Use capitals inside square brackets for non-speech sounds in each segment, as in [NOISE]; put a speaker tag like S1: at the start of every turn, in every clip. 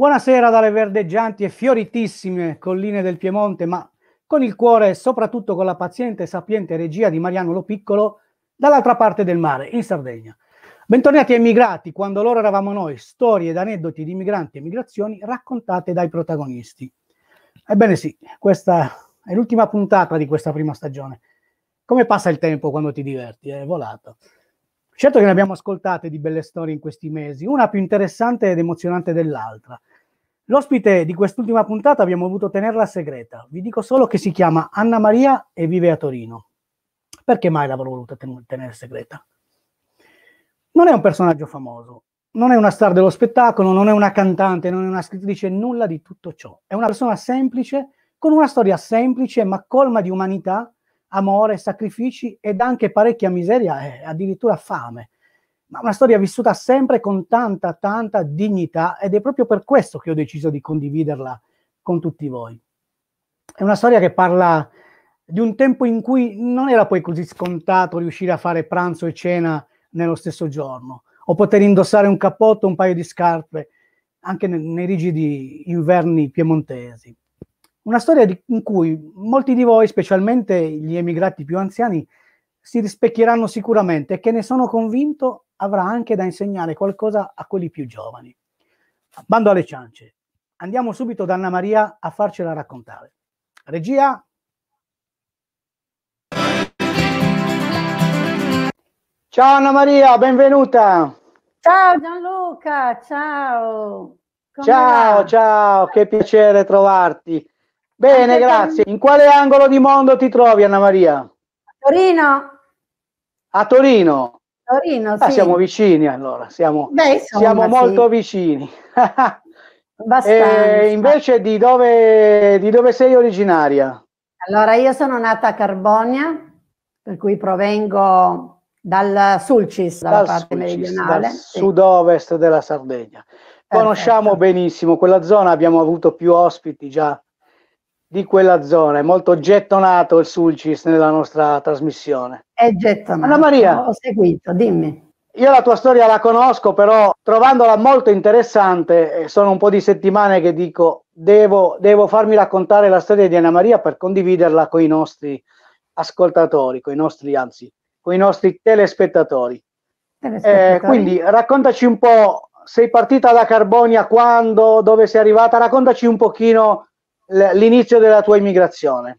S1: Buonasera dalle verdeggianti e fioritissime colline del Piemonte, ma con il cuore e soprattutto con la paziente e sapiente regia di Mariano Lo Piccolo dall'altra parte del mare, in Sardegna. Bentornati a Emigrati, quando loro eravamo noi, storie ed aneddoti di migranti e migrazioni raccontate dai protagonisti. Ebbene sì, questa è l'ultima puntata di questa prima stagione. Come passa il tempo quando ti diverti? È volato. Certo che ne abbiamo ascoltate di belle storie in questi mesi, una più interessante ed emozionante dell'altra. L'ospite di quest'ultima puntata abbiamo voluto tenerla segreta. Vi dico solo che si chiama Anna Maria e vive a Torino. Perché mai l'avrò voluta ten- tenere segreta? Non è un personaggio famoso, non è una star dello spettacolo, non è una cantante, non è una scrittrice, nulla di tutto ciò. È una persona semplice, con una storia semplice ma colma di umanità, amore, sacrifici ed anche parecchia miseria e addirittura fame ma una storia vissuta sempre con tanta, tanta dignità ed è proprio per questo che ho deciso di condividerla con tutti voi. È una storia che parla di un tempo in cui non era poi così scontato riuscire a fare pranzo e cena nello stesso giorno o poter indossare un cappotto, un paio di scarpe, anche nei rigidi inverni piemontesi. Una storia in cui molti di voi, specialmente gli emigrati più anziani, si rispecchieranno sicuramente e che ne sono convinto avrà anche da insegnare qualcosa a quelli più giovani. Bando alle ciance. Andiamo subito da Anna Maria a farcela raccontare. Regia. Ciao Anna Maria, benvenuta.
S2: Ciao Gianluca, ciao. Come ciao,
S1: va? ciao, che piacere trovarti.
S2: Bene, anche grazie. In
S1: quale angolo di mondo ti trovi Anna Maria? A
S2: Torino.
S1: A Torino.
S2: Torino, ah, Siamo
S1: vicini allora, siamo, Beh, insomma, siamo molto sì. vicini. [LAUGHS] e invece di dove, di dove sei originaria?
S2: Allora, io sono nata a Carbonia, per cui provengo dal Sulcis, dalla dal parte Sulcis, meridionale. Dal sì.
S1: sud-ovest della Sardegna. Conosciamo benissimo quella zona, abbiamo avuto più ospiti già di quella zona. È molto gettonato il Sulcis nella nostra trasmissione. È gettonato. Anna Maria, ho seguito, dimmi. Io la tua storia la conosco, però trovandola molto interessante, sono un po' di settimane che dico devo, devo farmi raccontare la storia di Anna Maria per condividerla con i nostri ascoltatori, con i nostri, anzi, con i nostri telespettatori. telespettatori. Eh, quindi raccontaci un po', sei partita da Carbonia quando, dove sei arrivata, raccontaci un pochino l'inizio della tua immigrazione?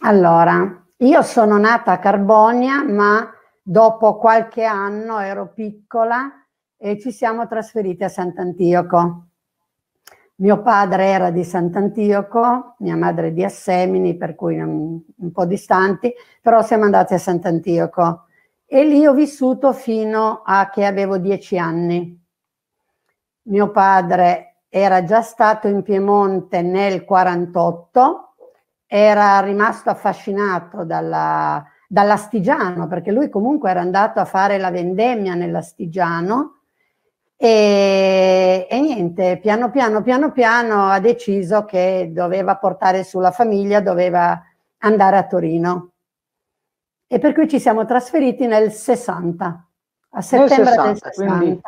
S2: Allora, io sono nata a Carbonia, ma dopo qualche anno ero piccola e ci siamo trasferiti a Sant'Antioco. Mio padre era di Sant'Antioco, mia madre di Assemini, per cui un po' distanti, però siamo andati a Sant'Antioco e lì ho vissuto fino a che avevo dieci anni. Mio padre era già stato in Piemonte nel 48, era rimasto affascinato dalla, dall'Astigiano, perché lui comunque era andato a fare la vendemmia nell'Astigiano e, e, niente, piano piano, piano piano ha deciso che doveva portare sulla famiglia, doveva andare a Torino. E per cui ci siamo trasferiti nel 60, a settembre 60. Del 60. Quindi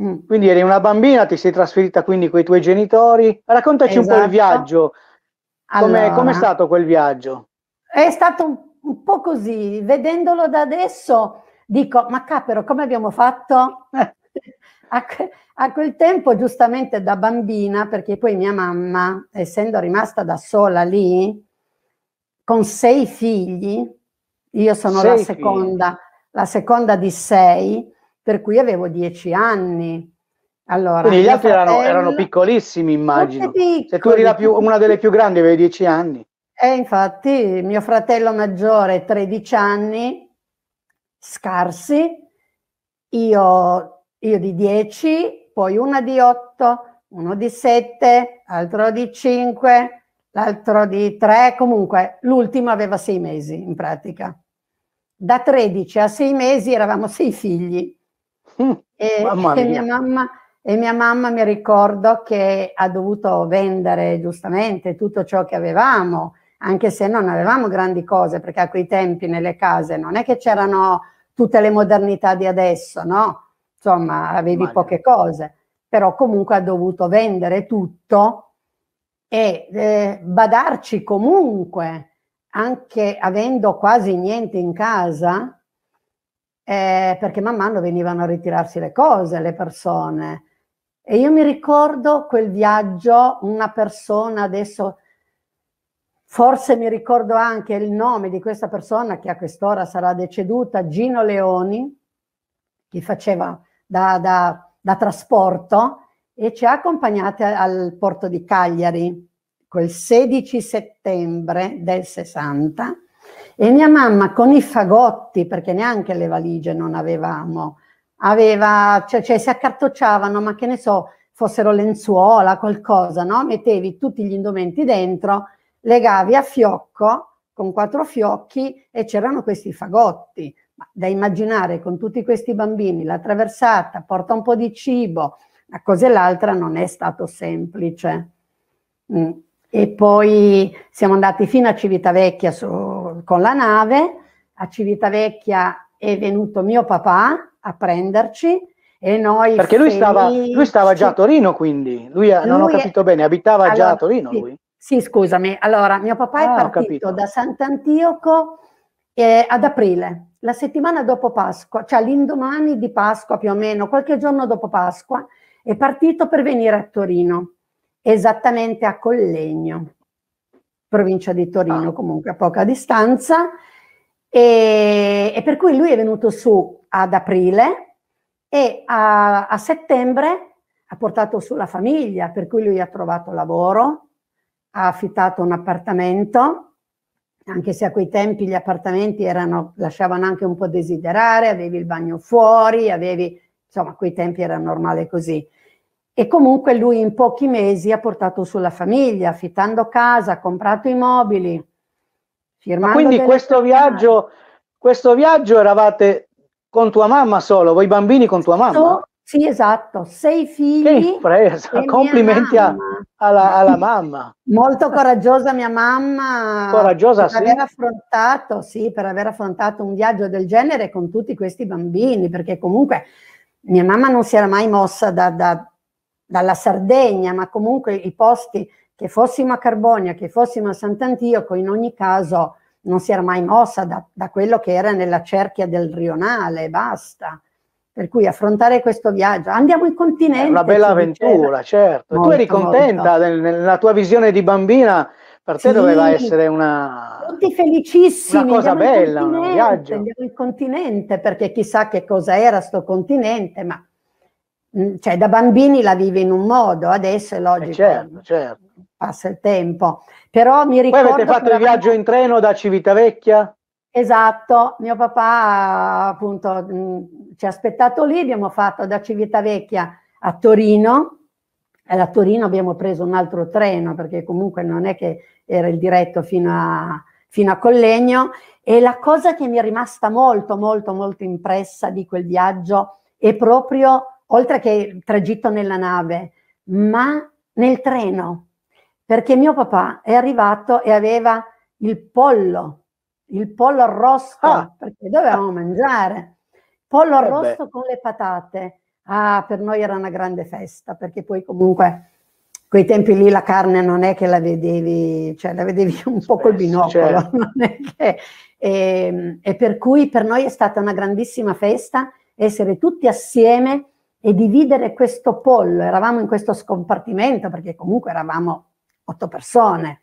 S1: Mm. Quindi eri una bambina, ti sei trasferita quindi con i tuoi genitori. Raccontaci esatto. un po' il esatto. viaggio. Come è stato quel viaggio?
S2: È stato un, un, po' così, vedendolo da adesso dico, ma capero, come abbiamo fatto? Eh. [LAUGHS] a, a quel tempo, giustamente da bambina, perché poi mia mamma, essendo rimasta da sola lì, con sei figli, io sono sei la seconda, figli. la seconda di sei, per cui avevo dieci anni. Allora, Quindi gli altri fratello, erano, erano,
S1: piccolissimi, immagino. Piccoli, Se tu eri più, una delle più grandi, avevi dieci anni.
S2: E eh, infatti mio fratello maggiore, 13 anni, scarsi, io, io di 10, poi una di 8, uno di 7, altro di 5, l'altro di 3, comunque l'ultimo aveva 6 mesi in pratica. Da 13 a 6 mesi eravamo 6 figli. Mm, e, e mia mamma e mia mamma mi ricordo che ha dovuto vendere giustamente tutto ciò che avevamo, anche se non avevamo grandi cose, perché a quei tempi nelle case non è che c'erano tutte le modernità di adesso, no? Insomma, avevi Mano. poche cose, però comunque ha dovuto vendere tutto e eh, badarci comunque, anche avendo quasi niente in casa, eh, perché man mano venivano a ritirarsi le cose, le persone. E io mi ricordo quel viaggio, una persona adesso, forse mi ricordo anche il nome di questa persona che a quest'ora sarà deceduta, Gino Leoni, che faceva da, da, da trasporto e ci ha accompagnati al porto di Cagliari quel 16 settembre del 60 e mia mamma con i fagotti, perché neanche le valigie non avevamo, aveva, cioè, cioè si accartocciavano, ma che ne so, fossero lenzuola, qualcosa, no? Mettevi tutti gli indumenti dentro, legavi a fiocco con quattro fiocchi e c'erano questi fagotti. Ma da immaginare con tutti questi bambini la traversata, porta un po' di cibo, una cosa e l'altra non è stato semplice. Mm. E poi siamo andati fino a Civitavecchia su, con la nave a Civitavecchia è venuto mio papà a prenderci e noi perché lui stava, lui stava già a
S1: Torino quindi lui, lui eh, non ho capito è, bene abitava allora, già a Torino sì, lui
S2: sì scusami allora mio papà ah, è partito da Sant'Antioco eh, ad aprile la settimana dopo Pasqua cioè l'indomani di Pasqua più o meno qualche giorno dopo Pasqua è partito per venire a Torino esattamente a Collegno provincia di Torino, ah. comunque a poca distanza, e, e per cui lui è venuto su ad aprile e a, a settembre ha portato su la famiglia, per cui lui ha trovato lavoro, ha affittato un appartamento, anche se a quei tempi gli appartamenti erano, lasciavano anche un po' desiderare, avevi il bagno fuori, avevi, insomma, a quei tempi era normale così. E comunque lui in pochi mesi ha portato sulla famiglia, affittando casa, comprato i mobili. Ma quindi questo
S1: viaggio, questo viaggio eravate con tua mamma solo, voi bambini con tua mamma?
S2: Sì, esatto, sei figli. Che impresa, complimenti a, alla, alla, mamma. Molto coraggiosa mia mamma. Coraggiosa, per sì. Aver affrontato, sì, per aver affrontato un viaggio del genere con tutti questi bambini, perché comunque mia mamma non si era mai mossa da, da dalla Sardegna, ma comunque i posti che fossimo a Carbonia, che fossimo a Sant'Antioco, in ogni caso non si era mai mossa da, da quello che era nella cerchia del Rionale, basta. Per cui affrontare questo viaggio, andiamo in continente. una bella avventura, diceva. certo. Molto, tu eri contenta
S1: del, nella tua visione di bambina, per te sì, doveva essere una,
S2: tutti felicissimi, una cosa bella, un viaggio. Andiamo in continente, perché chissà che cosa era sto continente, ma Mm, cioè da bambini la vive in un modo, adesso è eh, logico. Certo, eh certo, certo. Passa il tempo. Però mi ricordo. Poi avete fatto il viaggio in treno da Civitavecchia? Esatto, mio papà appunto mh, mm, ci ha aspettato lì, abbiamo fatto da Civitavecchia a Torino, e da Torino abbiamo preso un altro treno perché comunque non è che era il diretto fino a, fino a Collegno e la cosa che mi è rimasta molto molto molto impressa di quel viaggio è proprio oltre che il tragitto nella nave, ma nel treno, perché mio papà è arrivato e aveva il pollo, il pollo arrosto, ah. perché dovevamo mangiare, pollo eh arrosto eh con le patate. Ah, per noi era una grande festa, perché poi comunque quei tempi lì la carne non è che la vedevi, cioè la vedevi un po' col binocolo, certo. che, e, ehm, e per cui per noi è stata una grandissima festa essere tutti assieme e dividere questo pollo, eravamo in questo scompartimento perché comunque eravamo otto persone,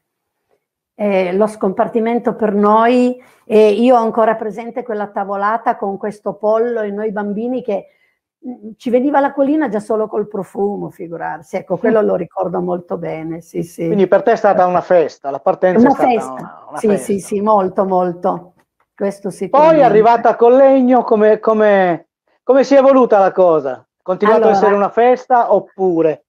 S2: eh, lo scompartimento per noi e io ho ancora presente quella tavolata con questo pollo e noi bambini che mm, ci veniva la colina già solo col profumo, figurarsi, ecco, quello lo ricordo molto
S1: bene, sì, sì. Quindi per te è stata una festa, la partenza una è stata festa. Una, una sì, festa.
S2: Sì, sì, molto,
S1: molto. Questo Poi è arrivata a Collegno, come, come, come si è evoluta la cosa? Continuate allora, a essere una festa oppure?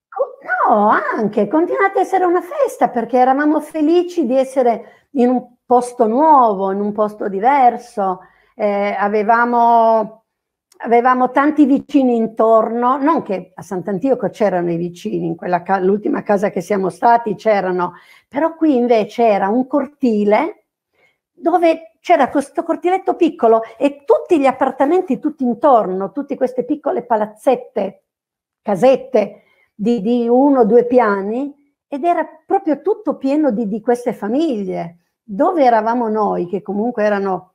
S2: Oh, no, anche, continuate a essere una festa perché eravamo felici di essere in un posto nuovo, in un posto diverso, eh, avevamo, avevamo, tanti vicini intorno, non che a Sant'Antioco c'erano i vicini, in quella ca- l'ultima casa che siamo stati c'erano, però qui invece era un cortile dove c'era questo cortiletto piccolo e tutti gli appartamenti tutti intorno, tutte queste piccole palazzette, casette di, di uno o due piani ed era proprio tutto pieno di, di queste famiglie. Dove eravamo noi, che comunque erano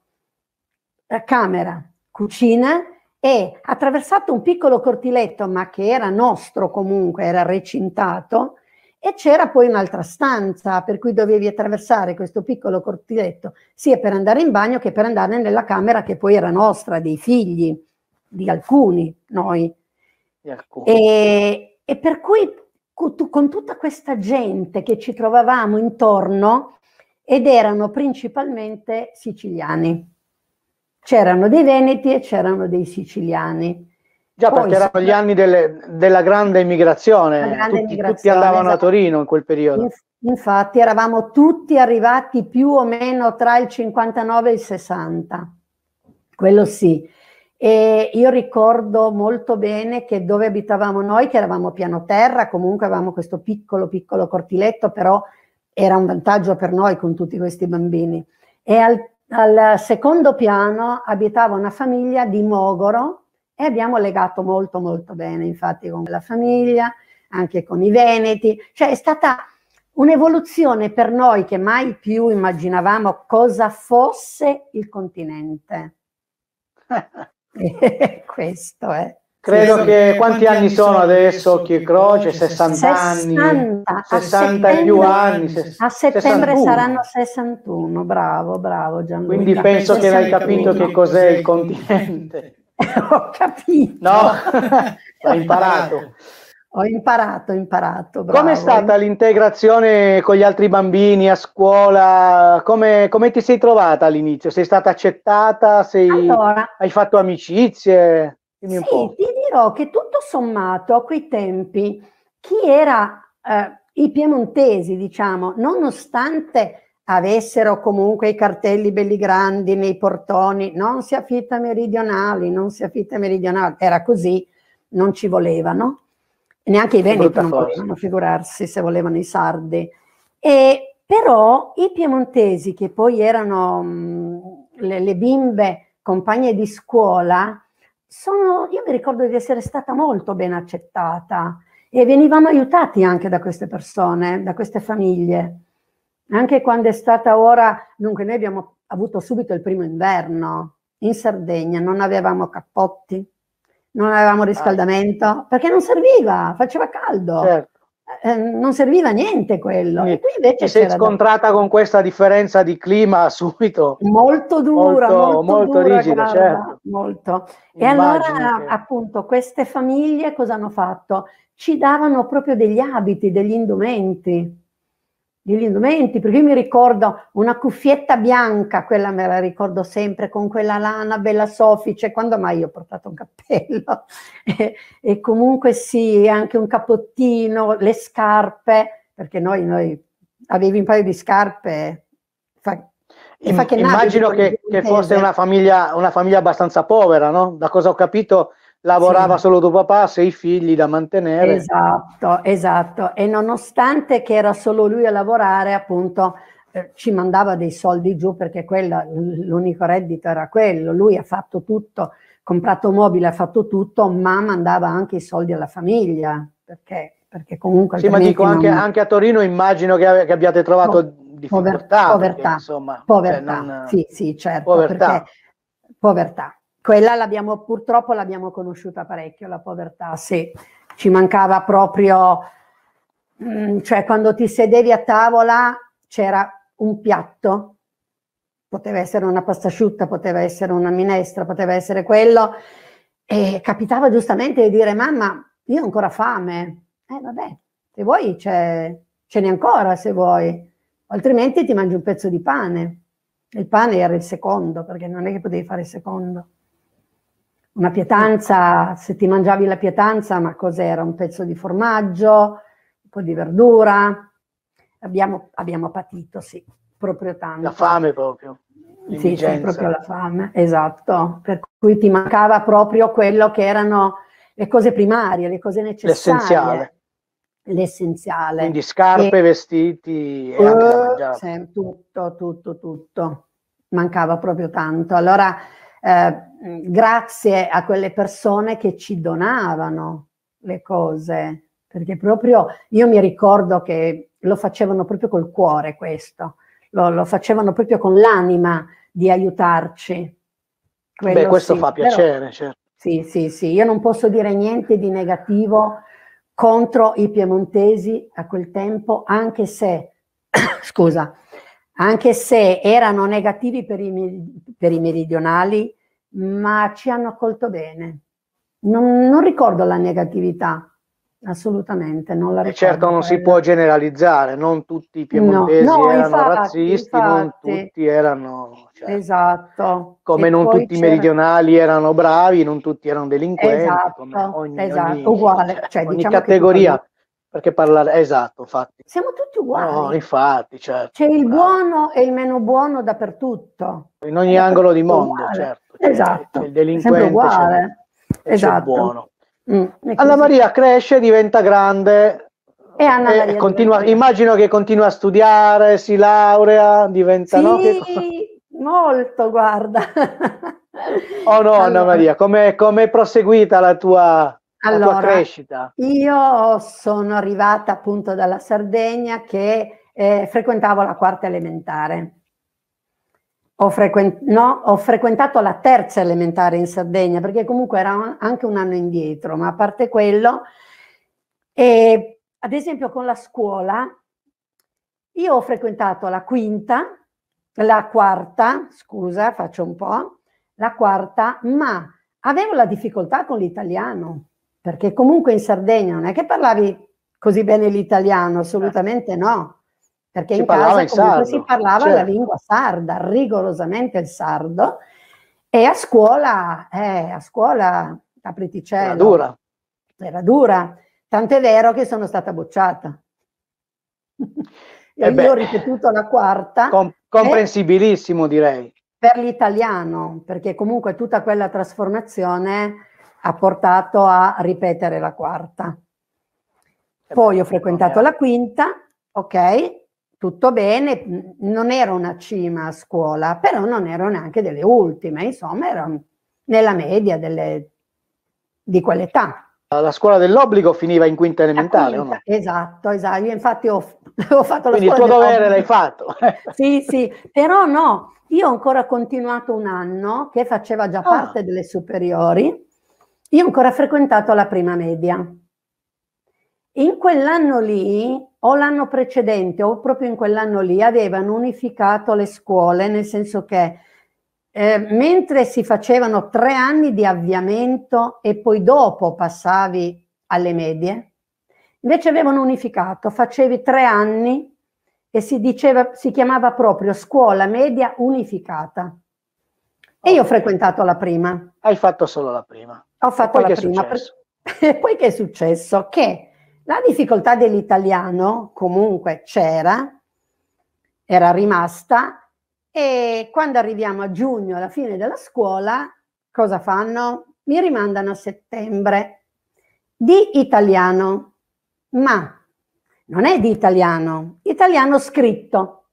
S2: camera, cucina e attraversato un piccolo cortiletto, ma che era nostro comunque, era recintato, e c'era poi un'altra stanza per cui dovevi attraversare questo piccolo cortiletto sia per andare in bagno che per andare nella camera che poi era nostra, dei figli, di alcuni noi. E, e, per cui con tutta questa gente che ci trovavamo intorno ed erano principalmente siciliani. C'erano dei veneti e c'erano dei siciliani.
S1: Già, Poi, perché erano gli anni delle, della grande immigrazione, grande tutti, immigrazione, tutti andavano esatto. a Torino in quel periodo. Inf-
S2: infatti eravamo tutti arrivati più o meno tra il 59 e il 60,
S1: quello sì.
S2: E io ricordo molto bene che dove abitavamo noi, che eravamo piano terra, comunque avevamo questo piccolo, piccolo cortiletto, però era un vantaggio per noi con tutti questi bambini. E al, al secondo piano abitava una famiglia di Mogoro, e abbiamo legato molto molto bene, infatti con la famiglia, anche con i veneti, cioè è stata un'evoluzione per noi che mai più immaginavamo cosa fosse il continente.
S1: [LAUGHS]
S2: Questo è.
S1: Credo sì, che quanti anni sono adesso Occhio e Croce? 60, 60 anni,
S2: 60 e più anni. a settembre 61. saranno 61, bravo, bravo
S1: Gianluca. Quindi penso che hai capito che cos'è il continente. [LAUGHS] ho capito. No, ho [LAUGHS] imparato.
S2: Ho imparato, ho imparato. Bravo. Com'è stata
S1: l'integrazione con gli altri bambini a scuola? Come, come ti sei trovata all'inizio? Sei stata accettata? Sei, allora, hai fatto amicizie? Dimmi sì,
S2: ti dirò che tutto sommato a quei tempi chi era eh, i piemontesi, diciamo, nonostante avessero comunque i cartelli belli grandi nei portoni, non si affitta meridionali, non si affitta meridionali, era così, non ci volevano, neanche i veneti non potevano figurarsi se volevano i sardi. E, però i piemontesi, che poi erano mh, mm, le, le, bimbe compagne di scuola, sono, io mi ricordo di essere stata molto ben accettata e venivamo aiutati anche da queste persone, da queste famiglie. Anche quando è stata ora, dunque noi abbiamo avuto subito il primo inverno in Sardegna, non avevamo cappotti, non avevamo riscaldamento, perché non serviva, faceva caldo. Certo. Eh, eh non serviva niente quello. E, qui invece si è scontrata
S1: da... con questa differenza di clima [LAUGHS] subito. Molto dura, molto, molto, molto dura, rigida, certo.
S2: Molto. E allora, che... appunto, queste famiglie cosa hanno fatto? Ci davano proprio degli abiti, degli indumenti degli indumenti, perché io mi ricordo una cuffietta bianca, quella me la ricordo sempre, con quella lana bella soffice, quando mai io ho portato un cappello, [LAUGHS] e, e, comunque sì, anche un capottino, le scarpe, perché noi, noi avevi un paio di scarpe, fa, Immagino che, che fosse una
S1: famiglia, una famiglia abbastanza povera, no? Da cosa ho capito lavorava sì. solo tuo papà, sei figli da mantenere. Esatto,
S2: esatto. E nonostante che era solo lui a lavorare, appunto, eh, ci mandava dei soldi giù perché quella, l'unico reddito era quello. Lui ha fatto tutto, comprato mobile, ha fatto tutto, ma mandava anche i soldi alla famiglia perché, perché comunque. Sì, ma dico anche, non... anche,
S1: a Torino immagino che, che abbiate trovato. No. Difficoltà, povertà, perché, insomma, cioè, povertà, cioè non... sì, sì, certo, povertà. Perché,
S2: povertà quella l'abbiamo, purtroppo l'abbiamo conosciuta parecchio, la povertà, sì, ci mancava proprio, mm, cioè quando ti sedevi a tavola c'era un piatto, poteva essere una pasta asciutta, poteva essere una minestra, poteva essere quello, e capitava giustamente di dire mamma, io ho ancora fame, eh vabbè, se vuoi ce n'è ancora se vuoi, altrimenti ti mangi un pezzo di pane. Il pane era il secondo, perché non è che potevi fare il secondo una pietanza, se ti mangiavi la pietanza, ma cos'era? Un pezzo di formaggio, un po' di verdura. Abbiamo, abbiamo patito, sì, proprio tanto. La fame
S1: proprio. Sì, sì, proprio la
S2: fame, esatto. Per cui ti mancava proprio quello che erano le cose primarie, le cose necessarie. L'essenziale. L'essenziale. Quindi scarpe, e,
S1: vestiti e uh, anche oh, mangiare. Sì,
S2: tutto, tutto, tutto. Mancava proprio tanto. Allora eh, grazie a quelle persone che ci donavano le cose, perché proprio io mi ricordo che lo facevano proprio col cuore questo, lo, lo facevano proprio con l'anima di aiutarci.
S1: Quello Beh, questo sì, fa piacere, però, certo.
S2: Sì, sì, sì, io non posso dire niente di negativo contro i piemontesi a quel tempo, anche se, [COUGHS] scusa, anche se erano negativi per i, per i meridionali, ma ci hanno accolto bene. Non, non, ricordo la negatività, assolutamente. Non la ricordo. E certo non si può
S1: generalizzare, non tutti i piemontesi no, no, erano infatti, razzisti, infatti. non tutti erano... Cioè,
S2: esatto. Come e non tutti i
S1: meridionali erano bravi, non tutti erano delinquenti. Esatto,
S2: ogni, esatto. Ogni, uguale. Cioè, ogni diciamo categoria
S1: perché parlare, esatto, infatti.
S2: Siamo tutti uguali. No,
S1: infatti, certo.
S2: C'è il buono e il meno buono dappertutto.
S1: In ogni angolo di mondo, uguale. certo. C'è, esatto. C'è il delinquente. è uguale. C'è, esatto. C'è il buono. Mm, Anna Maria cresce, diventa grande. E Anna Maria. continua, immagino che continua a studiare, si laurea, diventa... Sì, no?
S2: che... molto, guarda.
S1: oh no, [LAUGHS] allora. Anna Maria, come è proseguita la tua allora, crescita?
S2: Io sono arrivata appunto dalla Sardegna che eh, frequentavo la quarta elementare. Ho, frequent- no, ho, frequentato la terza elementare in Sardegna perché comunque era un- anche un anno indietro, ma a parte quello, eh, ad esempio con la scuola, io ho frequentato la quinta, la quarta, scusa, faccio un po', la quarta, ma avevo la difficoltà con l'italiano perché comunque in Sardegna non è che parlavi così bene l'italiano, assolutamente no, perché si in casa in comunque sardo, si parlava certo. la lingua sarda, rigorosamente il sardo, e a scuola, eh, a scuola, apriticello. Era dura. Era dura, tant'è vero che sono stata bocciata. Eh io ho ripetuto la quarta. Com-
S1: comprensibilissimo direi.
S2: Per l'italiano, perché comunque tutta quella trasformazione ha portato a ripetere la quarta. Poi ho frequentato la quinta, ok, tutto bene, non ero una cima a scuola, però non ero neanche delle ultime, insomma ero nella media delle, di
S1: quell'età. La scuola dell'obbligo finiva in quinta elementare, quinta, no?
S2: Esatto, esatto. Io infatti ho, [LAUGHS] ho fatto la Quindi scuola. Quindi il tuo dovere l'hai fatto. [LAUGHS] sì, sì, però no, io ho ancora continuato un anno che faceva già ah. parte delle superiori io ancora frequentato la prima media. In quell'anno lì, o l'anno precedente, o proprio in quell'anno lì, avevano unificato le scuole, nel senso che eh, mentre si facevano tre anni di avviamento e poi dopo passavi alle medie, invece avevano unificato, facevi tre anni e si, diceva, si chiamava proprio scuola media unificata. E io ho frequentato la prima.
S1: Hai fatto solo la prima. Ho fatto la prima.
S2: [LAUGHS] E poi che è successo? Che la difficoltà dell'italiano comunque c'era, era rimasta, e quando arriviamo a giugno, alla fine della scuola, cosa fanno? Mi rimandano a settembre di italiano, ma non è di italiano, italiano scritto,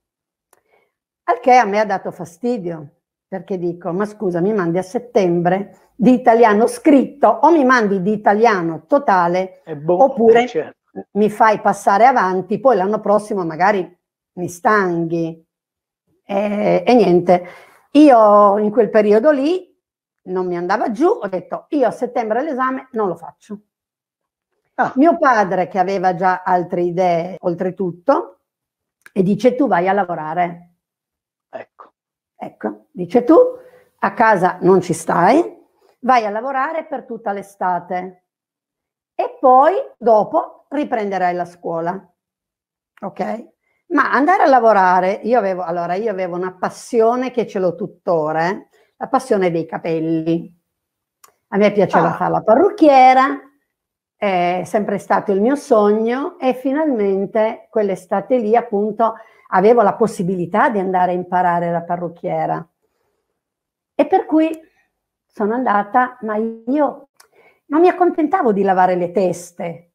S2: al che a me ha dato fastidio, perché dico, ma scusa, mi mandi a settembre di italiano scritto o mi mandi di italiano totale eh, boh, oppure eh, certo. mi fai passare avanti, poi l'anno prossimo magari mi stanghi. E, e niente, io in quel periodo lì non mi andava giù, ho detto io a settembre l'esame non lo faccio. Ah. Mio padre che aveva già altre idee oltretutto e dice tu vai a lavorare Ecco, dice tu, a casa non ci stai, vai a lavorare per tutta l'estate e poi dopo riprenderai la scuola. Ok? Ma andare a lavorare, io avevo, allora io avevo una passione che ce l'ho tuttora, eh? la passione dei capelli. A me piaceva ah. fare la parrucchiera, è sempre stato il mio sogno e finalmente quell'estate lì appunto avevo la possibilità di andare a imparare la parrucchiera. E per cui sono andata, ma io non mi accontentavo di lavare le teste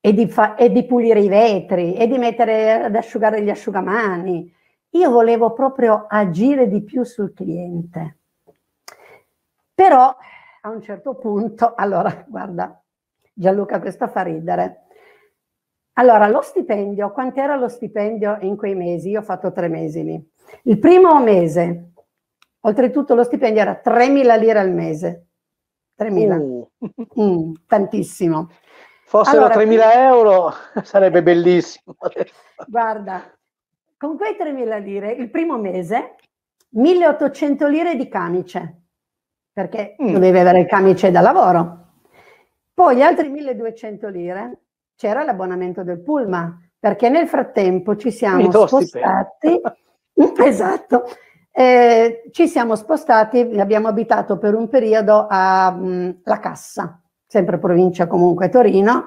S2: e di, e di pulire i vetri e di mettere ad asciugare gli asciugamani. Io volevo proprio agire di più sul cliente. Però a un certo punto, allora guarda, Gianluca questo fa ridere, allora, lo stipendio, quant'era lo stipendio in quei mesi? Io ho fatto tre mesi lì. Il primo mese, oltretutto lo stipendio era 3.000 lire al mese. 3.000. Uh. Mm,
S1: tantissimo. Fossero allora, 3.000 euro [LAUGHS] sarebbe bellissimo.
S2: Guarda, con quei 3.000 lire, il primo mese, 1.800 lire di camice, perché mm. dovevi avere il camice da lavoro. Poi gli altri 1.200 lire c'era l'abbonamento del pullman, perché nel frattempo ci siamo spostati, [LAUGHS] esatto, eh, ci siamo spostati, abbiamo abitato per un periodo a mh, mm, La Cassa, sempre provincia comunque Torino,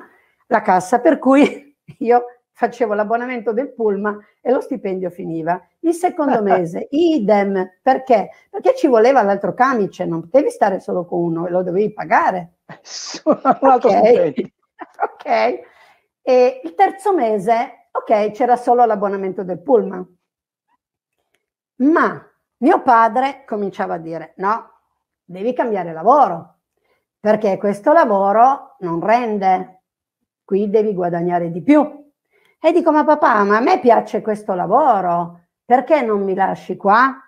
S2: La Cassa, per cui [LAUGHS] io facevo l'abbonamento del pullman e lo stipendio finiva. Il secondo [LAUGHS] mese, idem, perché? Perché ci voleva l'altro camice, non potevi stare solo con uno, e lo dovevi pagare. un
S1: altro stipendio.
S2: ok, e il terzo mese, ok, c'era solo l'abbonamento del pullman. Ma mio padre cominciava a dire, no, devi cambiare lavoro, perché questo lavoro non rende, qui devi guadagnare di più. E dico, ma papà, ma a me piace questo lavoro, perché non mi lasci qua?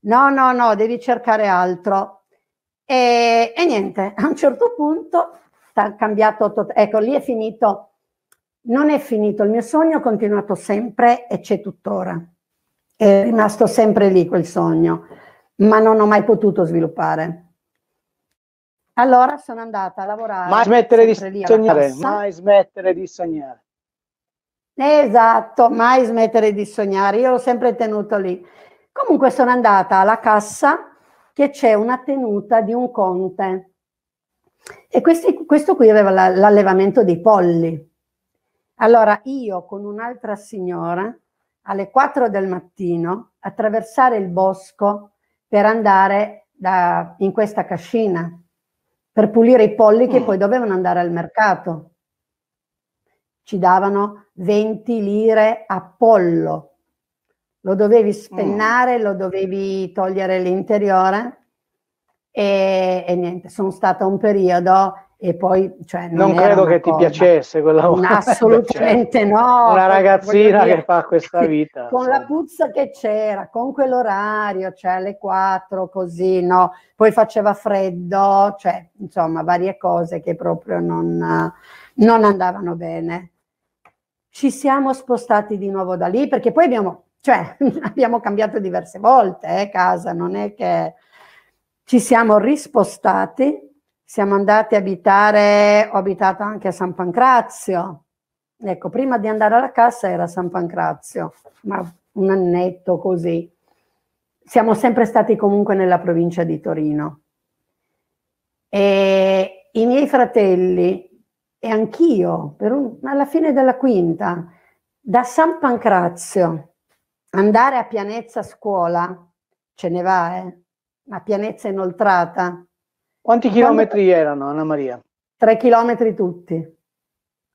S2: No, no, no, devi cercare altro. E, e niente, a un certo punto ha cambiato, ecco, lì è finito non è finito, il mio sogno è continuato sempre e c'è tuttora. È rimasto sempre lì quel sogno, ma non ho mai potuto sviluppare. Allora sono andata a lavorare. Mai smettere di sognare, mai
S1: smettere di sognare.
S2: Esatto, mai smettere di sognare. Io l'ho sempre tenuto lì. Comunque sono andata alla cassa che c'è una tenuta di un conte. E questi, questo qui aveva l'allevamento dei polli. Allora io con un'altra signora alle 4 del mattino attraversare il bosco per andare da, in questa cascina per pulire i polli che mm. poi dovevano andare al mercato. Ci davano 20 lire a pollo. Lo dovevi mm. spennare, mm. lo dovevi togliere l'interiore e, e niente, sono stata un periodo e poi cioè, non, non credo che cosa. ti piacesse quella volta. [LAUGHS] Assolutamente cioè, no. Una ragazzina dire, che
S1: fa questa vita. con
S2: insomma. la puzza che c'era, con quell'orario, cioè alle 4 così, no? Poi faceva freddo, cioè insomma varie cose che proprio non, non andavano bene. Ci siamo spostati di nuovo da lì perché poi abbiamo, cioè, [LAUGHS] abbiamo cambiato diverse volte eh, casa, non è che ci siamo rispostati siamo andati a abitare, ho abitato anche a San Pancrazio. Ecco, prima di andare alla cassa era San Pancrazio, ma un annetto così. Siamo sempre stati comunque nella provincia di Torino. E i miei fratelli e anch'io, un, alla fine della quinta, da San Pancrazio andare a Pianezza scuola, ce ne va, eh? Ma Pianezza inoltrata,
S1: quanti chilometri Quanti... erano, Anna Maria? Tre chilometri tutti.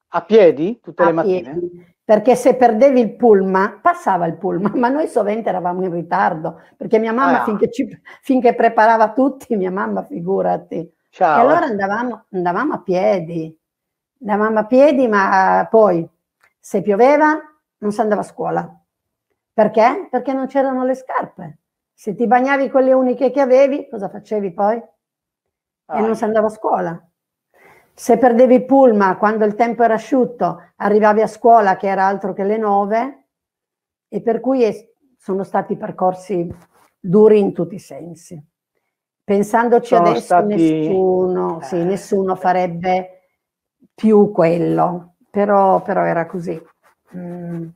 S1: A piedi? Tutte a le mattine? Piedi.
S2: Perché se perdevi il pullman, passava il pullman, [LAUGHS] ma noi sovente eravamo in ritardo, perché mia mamma ah, finché, ci, finché, preparava tutti, mia mamma figurati. Ciao. E allora andavamo, andavamo a piedi, andavamo a piedi, ma poi se pioveva non si andava a scuola. Perché? Perché non c'erano le scarpe. Se ti bagnavi quelle uniche che avevi, cosa facevi poi? ah. e non si andava a scuola. Se perdevi il pullman quando il tempo era asciutto, arrivavi a scuola che era altro che le nove e per cui è, sono stati percorsi duri in tutti i sensi. Pensandoci sono adesso stati... nessuno, sì, eh. nessuno farebbe più quello, però, però era così. Mm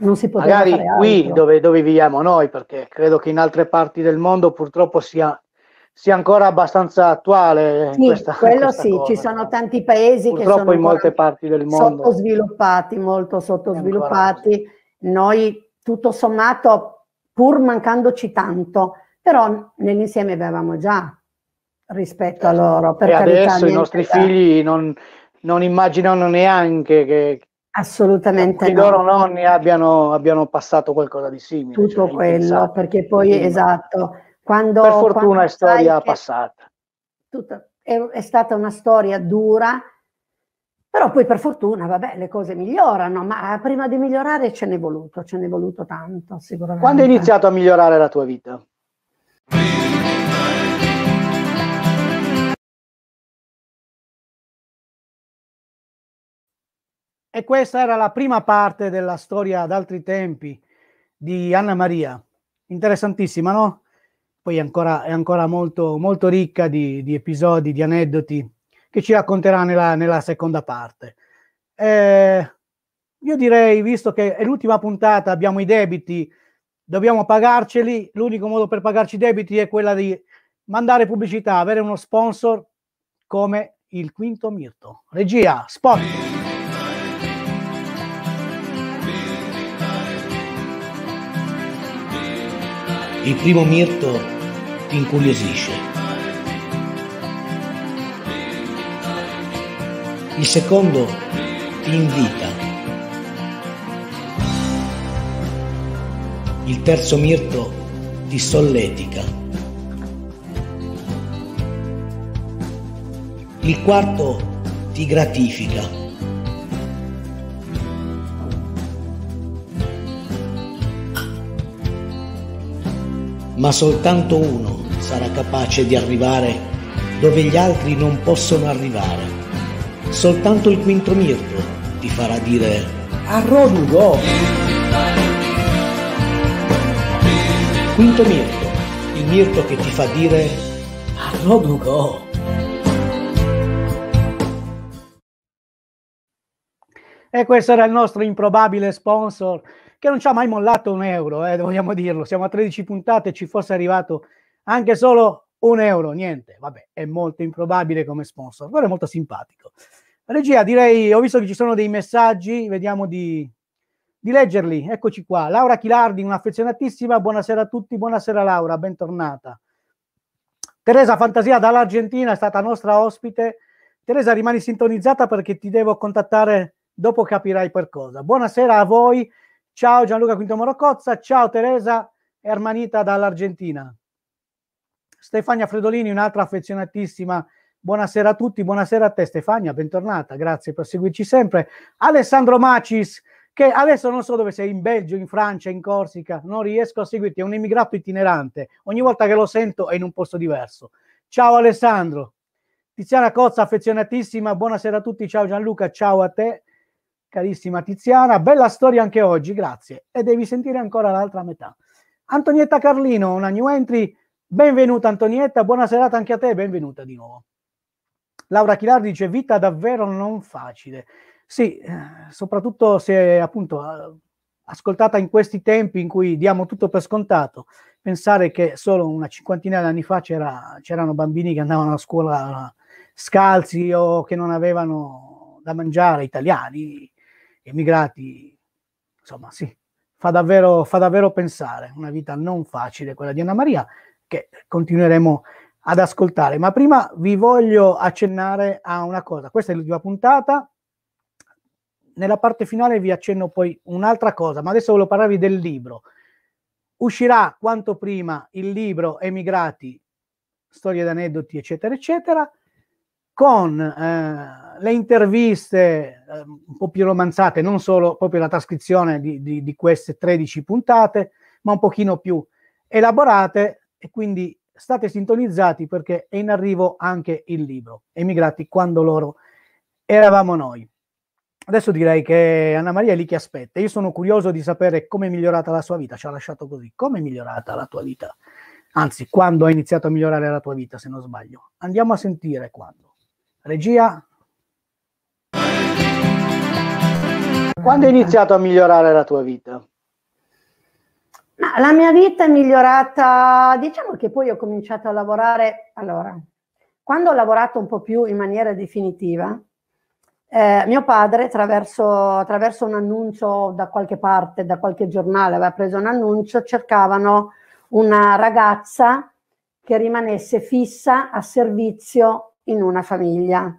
S2: non si poteva magari qui dove,
S1: dove, viviamo noi perché credo che in altre parti del mondo purtroppo sia sia ancora abbastanza attuale. Sì, questa, quello questa sì, cosa. ci sono
S2: tanti paesi Purtroppo che sono in molte parti del mondo sottosviluppati, molto sottosviluppati. Ancora... Noi tutto sommato, pur mancandoci tanto, però nell'insieme avevamo già rispetto a certo. loro. Per e carità, adesso i nostri da... figli
S1: non, non, immaginano neanche che Assolutamente no. i loro nonni abbiano, abbiano, passato qualcosa di simile. Tutto cioè, quello, perché poi, prima. esatto,
S2: quando, per fortuna è storia
S1: passata.
S2: Tutta, è, è stata una storia dura, però poi per fortuna, vabbè, le cose migliorano, ma prima di migliorare ce n'è voluto, ce n'è voluto tanto, sicuramente. Quando hai iniziato
S1: a migliorare la tua vita? E questa era la prima parte della storia ad altri tempi di Anna Maria. Interessantissima, no? poi è ancora, è ancora molto, molto, ricca di, di, episodi, di aneddoti che ci racconterà nella, nella seconda parte. Eh, io direi, visto che è l'ultima puntata, abbiamo i debiti, dobbiamo pagarceli, l'unico modo per pagarci i debiti è quella di mandare pubblicità, avere uno sponsor come il Quinto Mirto. Regia, spot! Il primo mirto ti incuriosisce. Il secondo ti invita. Il terzo mirto ti solletica. Il quarto ti gratifica. ma soltanto uno sarà capace di arrivare dove gli altri non possono arrivare. Soltanto il quinto mirto ti farà dire a Rodugo! Quinto mirto, il mirto che ti fa dire a Rodugo! E questo era il nostro improbabile sponsor che non ci ha mai mollato un euro, eh, vogliamo dirlo. Siamo a 13 puntate, e ci fosse arrivato anche solo un euro, niente, vabbè, è molto improbabile come sponsor, però è molto simpatico. Regia, direi, ho visto che ci sono dei messaggi, vediamo di, di leggerli. Eccoci qua. Laura Chilardi, un'affezionatissima, buonasera a tutti, buonasera Laura, bentornata. Teresa Fantasia dall'Argentina è stata nostra ospite. Teresa, rimani sintonizzata perché ti devo contattare dopo capirai per cosa. Buonasera a voi. Ciao Gianluca Quinto Morocozza, ciao Teresa, ermanita dall'Argentina. Stefania Fredolini, un'altra affezionatissima. Buonasera a tutti, buonasera a te Stefania, bentornata, grazie per seguirci sempre. Alessandro Macis, che adesso non so dove sei, in Belgio, in Francia, in Corsica, non riesco a seguirti, è un immigrato itinerante, ogni volta che lo sento è in un posto diverso. Ciao Alessandro. Tiziana Cozza, affezionatissima, buonasera a tutti, ciao Gianluca, ciao a te, carissima Tiziana, bella storia anche oggi, grazie. E devi sentire ancora l'altra metà. Antonietta Carlino, una new entry, Benvenuta Antonietta, buona serata anche a te, benvenuta di nuovo. Laura Chilardi dice vita davvero non facile. Sì, eh, soprattutto se appunto eh, ascoltata in questi tempi in cui diamo tutto per scontato, pensare che solo una cinquantina di anni fa c'era, c'erano bambini che andavano a scuola scalzi o che non avevano da mangiare, italiani, emigrati, insomma sì, fa davvero, fa davvero pensare, una vita non facile quella di Anna Maria che continueremo ad ascoltare. Ma prima vi voglio accennare a una cosa. Questa è l'ultima puntata. Nella parte finale vi accenno poi un'altra cosa, ma adesso volevo parlarvi del libro. Uscirà quanto prima il libro Emigrati, storie d'aneddoti, eccetera, eccetera, con eh, le interviste eh, un po' più romanzate, non solo proprio la trascrizione di, di, di queste 13 puntate, ma un pochino più elaborate e quindi state sintonizzati perché è in arrivo anche il libro Emigrati quando loro eravamo noi. Adesso direi che Anna Maria è lì che aspetta. Io sono curioso di sapere come è migliorata la sua vita. Ci ha lasciato così. Come è migliorata la tua vita? Anzi, quando ha iniziato a migliorare la tua vita, se non sbaglio. Andiamo a sentire quando. Regia. Quando hai iniziato a migliorare la tua vita?
S2: la mia vita è migliorata, diciamo che poi ho cominciato a lavorare, allora, quando ho lavorato un po' più in maniera definitiva, eh, mio padre attraverso, attraverso, un annuncio da qualche parte, da qualche giornale, aveva preso un annuncio, cercavano una ragazza che rimanesse fissa a servizio in una famiglia,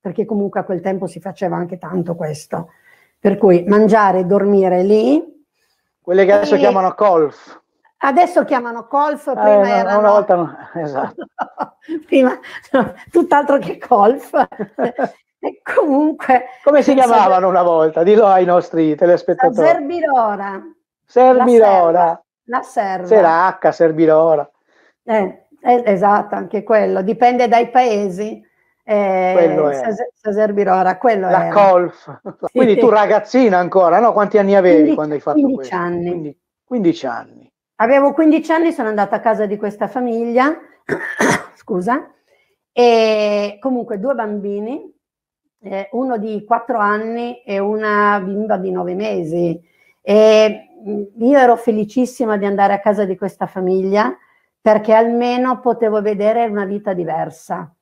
S2: perché comunque a quel tempo si faceva anche tanto questo. Per cui mangiare e dormire lì,
S1: quelle che adesso e... chiamano golf.
S2: Adesso chiamano golf, eh, prima eh, no, erano... Una
S1: volta no, esatto. [LAUGHS] prima, no,
S2: tutt'altro che golf. [LAUGHS] e comunque...
S1: Come si eh, chiamavano una volta? Dillo ai nostri telespettatori.
S2: Serbilora.
S1: Serbilora.
S2: La serva. Seracca,
S1: Serbilora.
S2: Eh, eh, esatto, anche quello. Dipende dai paesi eh, quello è. la era.
S1: Colf. quindi sì. tu ragazzina ancora, no? Quanti anni avevi 15, quando hai fatto 15 questo?
S2: Anni. 15, 15 anni. Avevo 15 anni, sono andata a casa di questa famiglia, [COUGHS] scusa, e comunque due bambini, eh, uno di 4 anni e una bimba di 9 mesi. E mm, io ero felicissima di andare a casa di questa famiglia perché almeno potevo vedere una vita diversa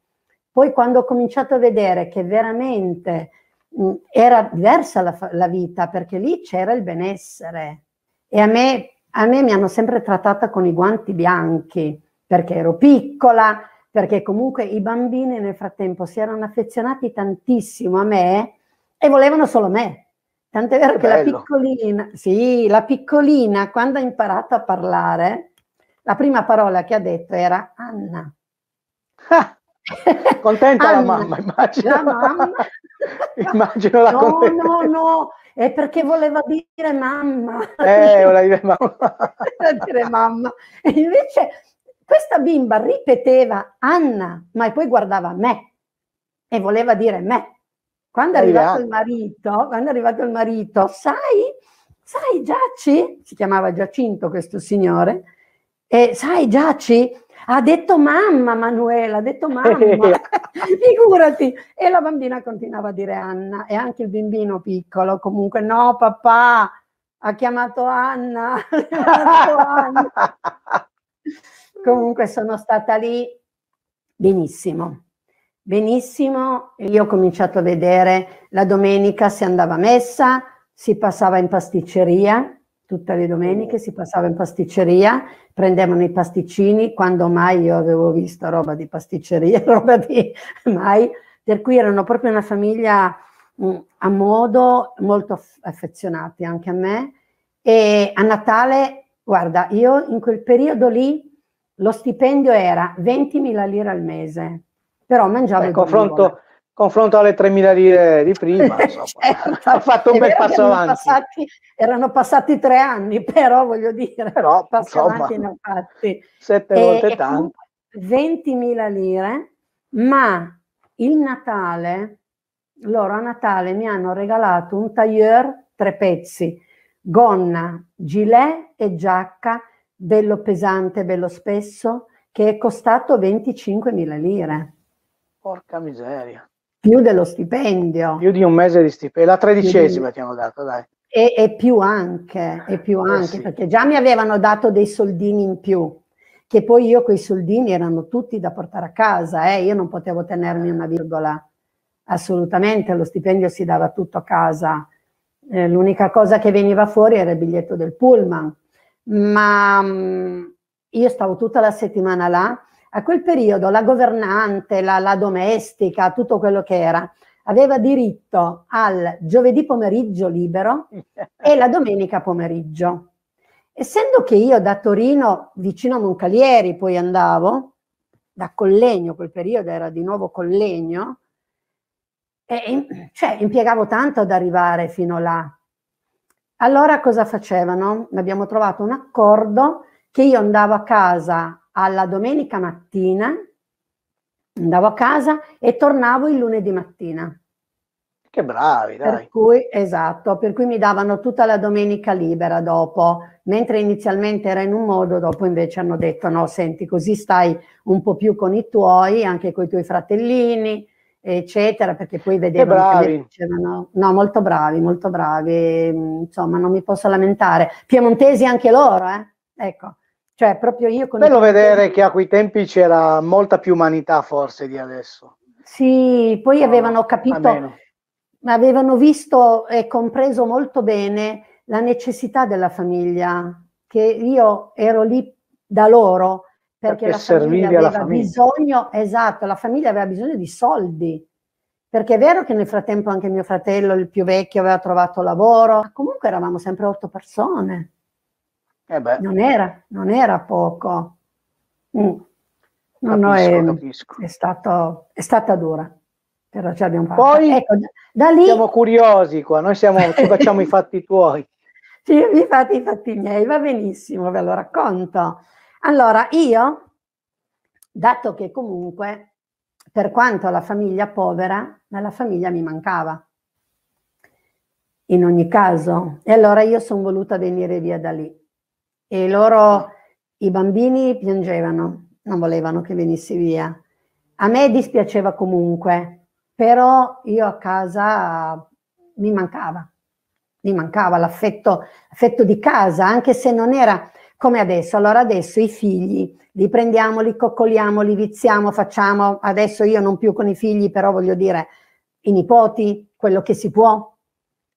S2: poi quando ho cominciato a vedere che veramente mh, era diversa la, la, vita, perché lì c'era il benessere e a me, a me mi hanno sempre trattata con i guanti bianchi, perché ero piccola, perché comunque i bambini nel frattempo si erano affezionati tantissimo a me e volevano solo me. Tant'è vero che, che la piccolina, sì, la piccolina quando ha imparato a parlare, la prima parola che ha detto era Anna.
S1: Ah. [LAUGHS] Contenta Anna, la mamma, immagino. La mamma. [LAUGHS] immagino la no, contenta. no,
S2: no, è perché voleva dire mamma. Eh, [LAUGHS] voleva dire mamma. voleva dire mamma. E invece questa bimba ripeteva Anna, ma poi guardava me e voleva dire me. Quando è arrivato il marito, quando è arrivato il marito, sai, sai Giaci, si chiamava Giacinto questo signore, e sai Giaci, ha detto mamma Manuela, ha detto mamma, [LAUGHS] figurati. E la bambina continuava a dire Anna e anche il bimbino piccolo comunque, no papà, ha chiamato Anna. [LAUGHS] ha chiamato Anna. [LAUGHS] comunque sono stata lì benissimo. Benissimo, io ho cominciato a vedere la domenica si andava a messa, si passava in pasticceria, tutte le domeniche si passava in pasticceria, prendevano i pasticcini quando mai io avevo visto roba di pasticceria, [LAUGHS] roba di mai, per cui erano proprio una famiglia mm, a modo molto affezionati anche a me e a Natale, guarda, io in quel periodo lì lo stipendio era 20.000 lire al mese, però mangiavo... In confronto,
S1: confronto alle 3.000 lire di prima, [LAUGHS] eh, cioè,
S2: ha fatto un bel passo avanti. Passati, erano passati tre anni, [LAUGHS] però voglio dire, però, passi insomma, avanti ne ho fatti. Sette e, volte tanto. 20.000 lire, ma il Natale, loro a Natale mi hanno regalato un tailleur tre pezzi, gonna, gilet e giacca, bello pesante, bello spesso, che è costato 25.000 lire.
S1: Porca miseria.
S2: Più dello stipendio.
S1: Più di un mese di stipendio, la tredicesima di... ti hanno dato, dai.
S2: E, e più anche, e più eh, anche sì. perché già mi avevano dato dei soldini in più, che poi io quei soldini erano tutti da portare a casa, eh? io non potevo tenermi una virgola, assolutamente, lo stipendio si dava tutto a casa, eh, l'unica cosa che veniva fuori era il biglietto del pullman, ma mh, mm, io stavo tutta la settimana là, a quel periodo la governante, la, la domestica, tutto quello che era, aveva diritto al giovedì pomeriggio libero [LAUGHS] e la domenica pomeriggio. Essendo che io da Torino, vicino a Moncalieri, poi andavo, da Collegno, quel periodo era di nuovo Collegno, e, cioè, impiegavo tanto ad arrivare fino là. Allora cosa facevano? Abbiamo trovato un accordo che io andavo a casa alla domenica mattina, andavo a casa e tornavo il lunedì mattina.
S1: Che bravi, dai. Per
S2: cui, esatto, per cui mi davano tutta la domenica libera dopo, mentre inizialmente era in un modo, dopo invece hanno detto no, senti, così stai un po' più con i tuoi, anche con i tuoi fratellini, eccetera, perché poi vedevano che dicevano, no, molto bravi, molto bravi, insomma, non mi posso lamentare. Piemontesi anche loro, eh? Ecco, cioè, proprio io con Bello vedere che
S1: a quei tempi c'era molta più umanità forse di adesso.
S2: Sì, poi no, avevano capito, avevano visto e compreso molto bene la necessità della famiglia, che io ero lì da loro perché, perché la famiglia aveva famiglia. bisogno, esatto, la famiglia aveva bisogno di soldi. Perché è vero che nel frattempo anche mio fratello, il più vecchio, aveva trovato lavoro, ma comunque eravamo sempre otto persone. Eh non, era, non, era, poco. Mm. No, no, è, è, stato, è, stata dura, però ci abbiamo fatto. Poi
S1: ecco, da lì... siamo curiosi qua, noi siamo, ci [LAUGHS] facciamo i fatti tuoi. Sì,
S2: mi fate i fatti miei, va benissimo, ve lo racconto. Allora, io, dato che comunque, per quanto la famiglia povera, ma la famiglia mi mancava, in ogni caso. E allora io sono voluta venire via da lì e loro, i bambini piangevano, non volevano che venissi via. A me dispiaceva comunque, però io a casa mi mancava, mi mancava l'affetto, l'affetto di casa, anche se non era come adesso. Allora adesso i figli li prendiamo, li coccoliamo, li viziamo, facciamo, adesso io non più con i figli, però voglio dire i nipoti, quello che si può,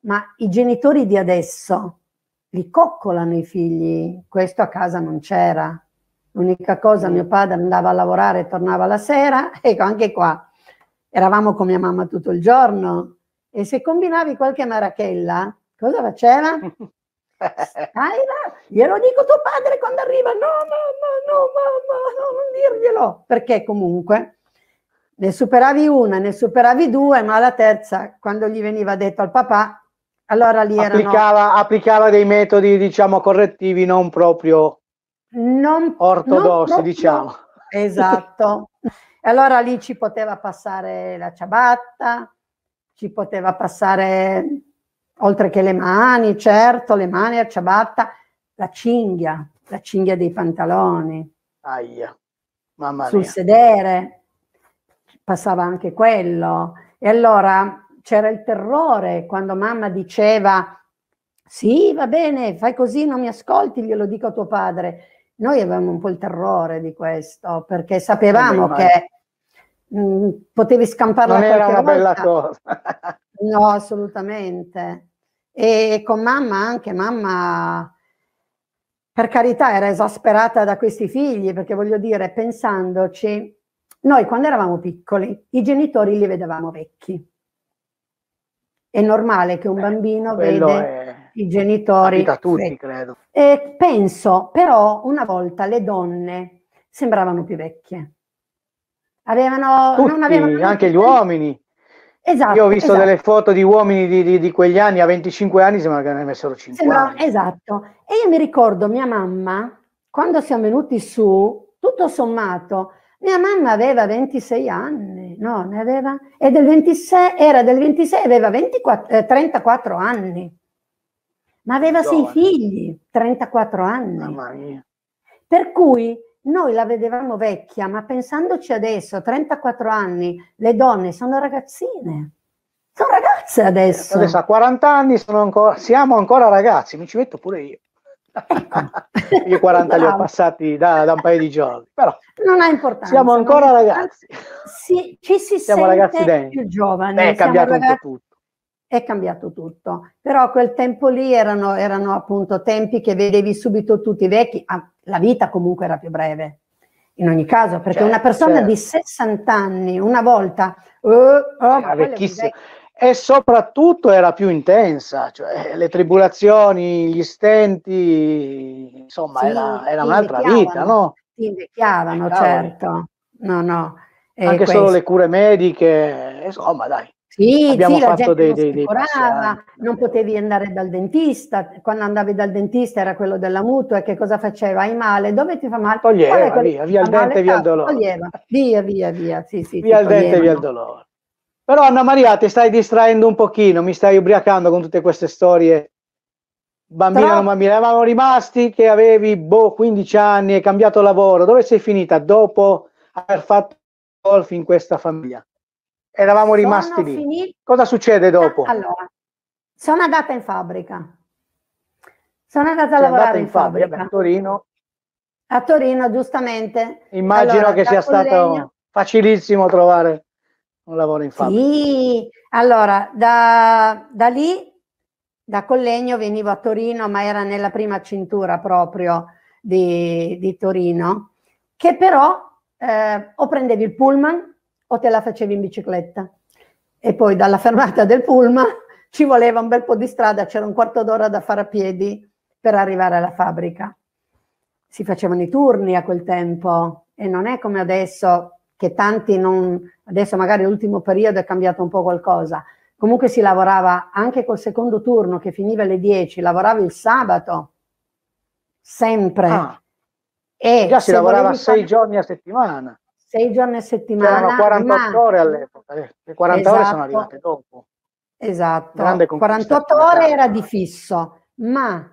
S2: ma i genitori di adesso li coccolano i figli, questo a casa non c'era. L'unica cosa, mio padre andava a lavorare e tornava la sera, [LAUGHS] ecco anche qua, eravamo con mia mamma tutto il giorno e se combinavi qualche marachella, cosa faceva? Stai [LAUGHS] glielo dico tuo padre quando arriva, no mamma, no mamma, no, non dirglielo, perché comunque ne superavi una, ne superavi due, ma la terza, quando gli veniva detto al papà, allora lì applicava,
S1: erano... applicava dei metodi, diciamo, correttivi non proprio non, ortodossi, non diciamo.
S2: Esatto. allora lì ci poteva passare la ciabatta, ci poteva passare, oltre che le mani, certo, le mani, a ciabatta, la cinghia, la cinghia dei pantaloni.
S1: Aia, mamma mia. Sul
S2: sedere passava anche quello. E allora c'era il terrore quando mamma diceva sì, va bene, fai così, non mi ascolti, glielo dico a tuo padre. Noi avevamo un po' il terrore di questo perché sapevamo che mh, mm, potevi scamparla non era una volta. bella cosa. no, assolutamente. E con mamma anche, mamma per carità era esasperata da questi figli perché voglio dire, pensandoci, noi quando eravamo piccoli i genitori li vedevamo vecchi è normale che un eh, bambino eh, è... i genitori. Da tutti, freddi. credo. E eh, penso, però, una volta le donne sembravano più vecchie. Avevano, tutti, non avevano anche gli
S1: uomini. Esatto, Io ho visto esatto. delle foto di uomini di, di, di, quegli anni, a 25 anni sembra che ne avessero 50.
S2: Sembra, esatto. E io mi ricordo mia mamma, quando siamo venuti su, tutto sommato, mia mamma aveva 26 anni, no, ne aveva, e del 26, era del 26, aveva 24, eh, 34 anni, ma aveva Giovane. sei figli, 34 anni. Mamma mia. Per cui noi la vedevamo vecchia, ma pensandoci adesso, 34 anni, le donne sono ragazzine.
S1: Sono ragazze cioè, adesso. Adesso a 40 anni ancora, siamo ancora ragazzi, mi ci metto pure io. Io 40 li ho passati da, da, un paio di giorni, però non
S2: ha importanza. Siamo ancora ragazzi. Sì, ci si siamo ragazzi dentro. più giovani. Beh, è cambiato ragazzi... tutto. È cambiato tutto, però a quel tempo lì erano, erano appunto tempi che vedevi subito tutti i vecchi, ah, la vita comunque era più breve, in ogni caso,
S1: perché certo, una persona certo. di
S2: 60 anni una volta... Oh, oh, era eh, vecchissima
S1: e soprattutto era più intensa, cioè eh, le tribolazioni, gli stenti, insomma sì, era, era un'altra vita, no?
S2: Si invecchiavano, eh, certo,
S1: no, no. Eh, Anche questo. solo le cure mediche, insomma dai. Sì, Abbiamo sì, fatto dei, dei, dei
S2: non potevi andare dal dentista, quando andavi dal dentista era quello della mutua che cosa faceva? Hai male, dove ti fa male? Toglieva, via, via il dente, male, via il dolore. Toglieva, via, via, via, sì, sì, via il toglieva. dente, via il
S1: dolore. Però Anna Maria ti stai distraendo un pochino, mi stai ubriacando con tutte queste storie. Bambina, Tra... non bambina, eravamo rimasti che avevi boh 15 anni, e cambiato lavoro. Dove sei finita dopo aver fatto golf in questa famiglia? Eravamo rimasti sono lì. Cosa succede dopo? Allora,
S2: sono andata in fabbrica. Sono andata a sei lavorare andata in, in fabbrica, fabbrica. a Torino. A Torino, giustamente.
S1: Immagino allora, che sia stato legno... facilissimo trovare un lavoro in fabbrica.
S2: Sì, allora da, da lì, da Collegno venivo a Torino, ma era nella prima cintura proprio di, di Torino, che però eh, o prendevi il pullman o te la facevi in bicicletta. E poi dalla fermata del pullman [LAUGHS] ci voleva un bel po' di strada, c'era un quarto d'ora da fare a piedi per arrivare alla fabbrica. Si facevano i turni a quel tempo e non è come adesso che tanti non, adesso magari l'ultimo periodo è cambiato un po' qualcosa, comunque si lavorava anche col secondo turno che finiva alle 10, lavorava il sabato, sempre. Ah, e già si lavorava sei giorni a settimana. Sei giorni a settimana. Erano 48 ma... ore all'epoca,
S1: eh. le 40 esatto. ore sono esatto. arrivate dopo.
S2: Esatto, 48 ore era di fisso, ma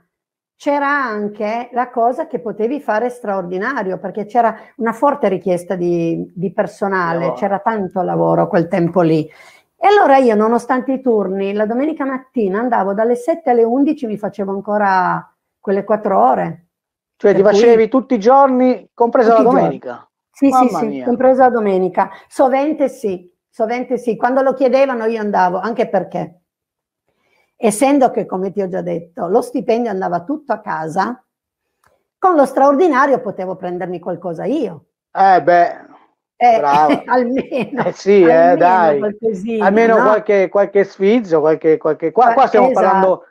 S2: c'era anche la cosa che potevi fare straordinario, perché c'era una forte richiesta di, di personale, no. c'era tanto lavoro quel tempo lì. E allora io, nonostante i turni, la domenica mattina andavo dalle 7 alle 11, mi facevo ancora quelle 4
S1: ore. Cioè ti facevi cui... tutti i giorni, compresa tutti la domenica? Sì, Mamma sì, sì,
S2: compresa la domenica. Sovente sì, sovente sì. Quando lo chiedevano io andavo, anche perché essendo che, come ti ho già detto, lo stipendio andava tutto a casa, con lo straordinario potevo prendermi qualcosa io. Eh beh, eh, [LAUGHS] almeno.
S1: Eh sì, eh, almeno eh, dai. Almeno no? qualche, qualche sfizio, qualche... qualche... Qua, qua stiamo esatto. parlando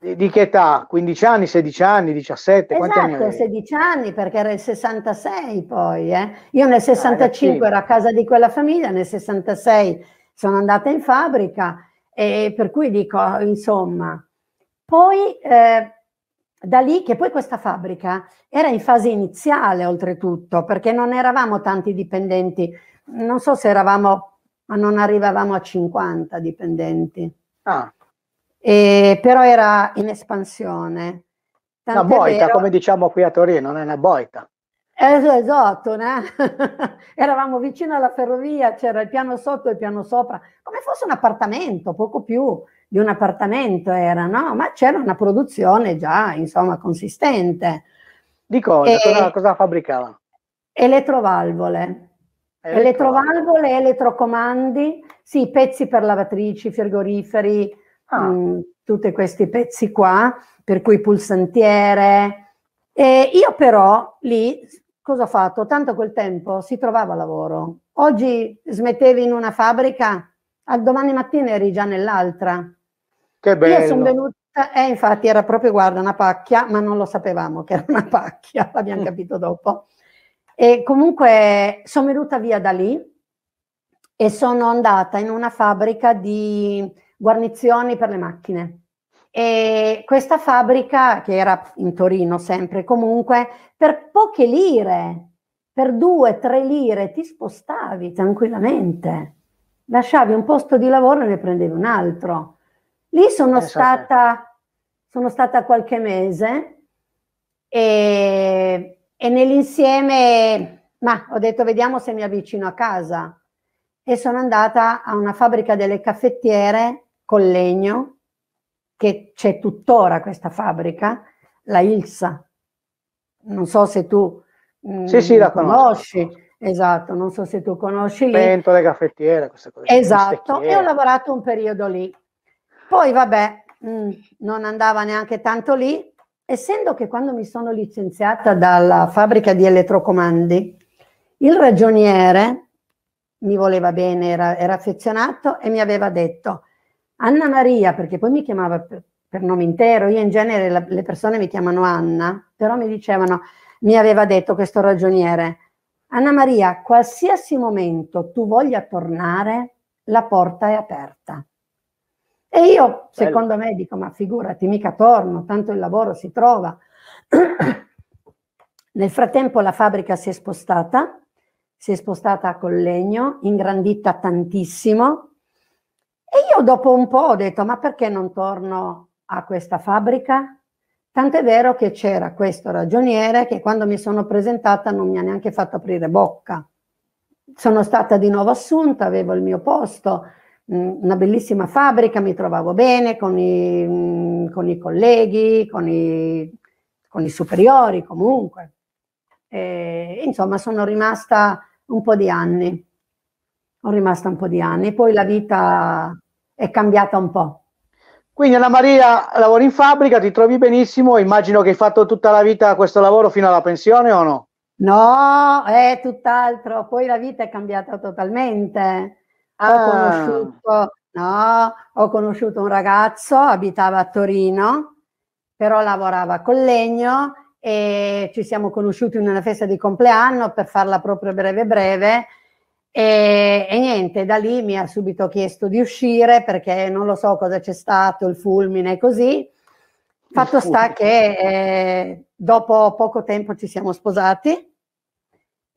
S1: di, di, che età? 15 anni, 16 anni, 17? Esatto, anni
S2: 16 anni perché era il 66 poi. Eh? Io nel 65 ah, ero a casa di quella famiglia, nel 66 sono andata in fabbrica e per cui dico, insomma, poi eh, da lì che poi questa fabbrica era in fase iniziale oltretutto, perché non eravamo tanti dipendenti, non so se eravamo, ma non arrivavamo a 50 dipendenti. Ah. E, però era in espansione. Tant'è una boita, vero, come
S1: diciamo qui a Torino, non è una boita.
S2: Eh, Esotona, [LAUGHS] eravamo vicino alla ferrovia, c'era il piano sotto e il piano sopra, come fosse un appartamento, poco più di un appartamento era, no? Ma c'era una produzione già, insomma, consistente. Di cosa? E, cosa,
S1: cosa fabbricava?
S2: Elettrovalvole. Elettrovalvole, elettrocomandi, sì, pezzi per lavatrici, frigoriferi, ah. Mm, tutti questi pezzi qua, per cui pulsantiere. E io però lì cosa ho fatto? Tanto quel tempo si trovava lavoro. Oggi smettevi in una fabbrica, al domani mattina eri già nell'altra.
S1: Che bello. Io sono
S2: venuta, eh, infatti era proprio, guarda, una pacchia, ma non lo sapevamo che era una [LAUGHS] pacchia, l'abbiamo mm. capito dopo. E comunque sono venuta via da lì e sono andata in una fabbrica di guarnizioni per le macchine. E questa fabbrica, che era in Torino sempre comunque, per poche lire, per due, tre lire, ti spostavi tranquillamente, lasciavi un posto di lavoro e ne prendevi un altro. Lì sono, Pensate. Eh, stata, sono stata qualche mese e, e nell'insieme, ma ho detto vediamo se mi avvicino a casa e sono andata a una fabbrica delle caffettiere con legno che c'è tuttora questa fabbrica, la Ilsa. Non so se tu
S1: mh, mm, sì, sì, la conosci.
S2: Conosco. Esatto, non so se tu
S1: conosci Pentole, lì. caffettiere, queste cose. Esatto, e ho
S2: lavorato un periodo lì. Poi vabbè, mh, mm, non andava neanche tanto lì, essendo che quando mi sono licenziata dalla fabbrica di elettrocomandi, il ragioniere mi voleva bene, era, era affezionato e mi aveva detto Anna Maria, perché poi mi chiamava per, per nome intero, io in genere la, le persone mi chiamano Anna, però mi dicevano, mi aveva detto questo ragioniere, Anna Maria, qualsiasi momento tu voglia tornare, la porta è aperta. E io, Bello. secondo me, dico, ma figurati, mica torno, tanto il lavoro si trova. [COUGHS] Nel frattempo la fabbrica si è spostata, si è spostata a Collegno, ingrandita tantissimo, e io dopo un po' ho detto, ma perché non torno a questa fabbrica? Tant'è vero che c'era questo ragioniere che quando mi sono presentata non mi ha neanche fatto aprire bocca. Sono stata di nuovo assunta, avevo il mio posto, mm, una bellissima fabbrica, mi trovavo bene con i, mm, con i colleghi, con i, con i, superiori comunque. E, insomma, sono rimasta un po' di anni sono rimasta un po' di anni, poi la vita è cambiata un po'.
S1: Quindi Anna Maria lavora in fabbrica, ti trovi benissimo, immagino che hai fatto tutta la vita questo lavoro fino alla pensione o no?
S2: No, è tutt'altro, poi la vita è cambiata totalmente. Ah. Ho, conosciuto, no, ho conosciuto un ragazzo, abitava a Torino, però lavorava con legno e ci siamo conosciuti in una festa di compleanno per farla proprio breve breve e, e, niente, da lì mi ha subito chiesto di uscire perché non lo so cosa c'è stato, il fulmine e così. Fatto sta che eh, dopo poco tempo ci siamo sposati,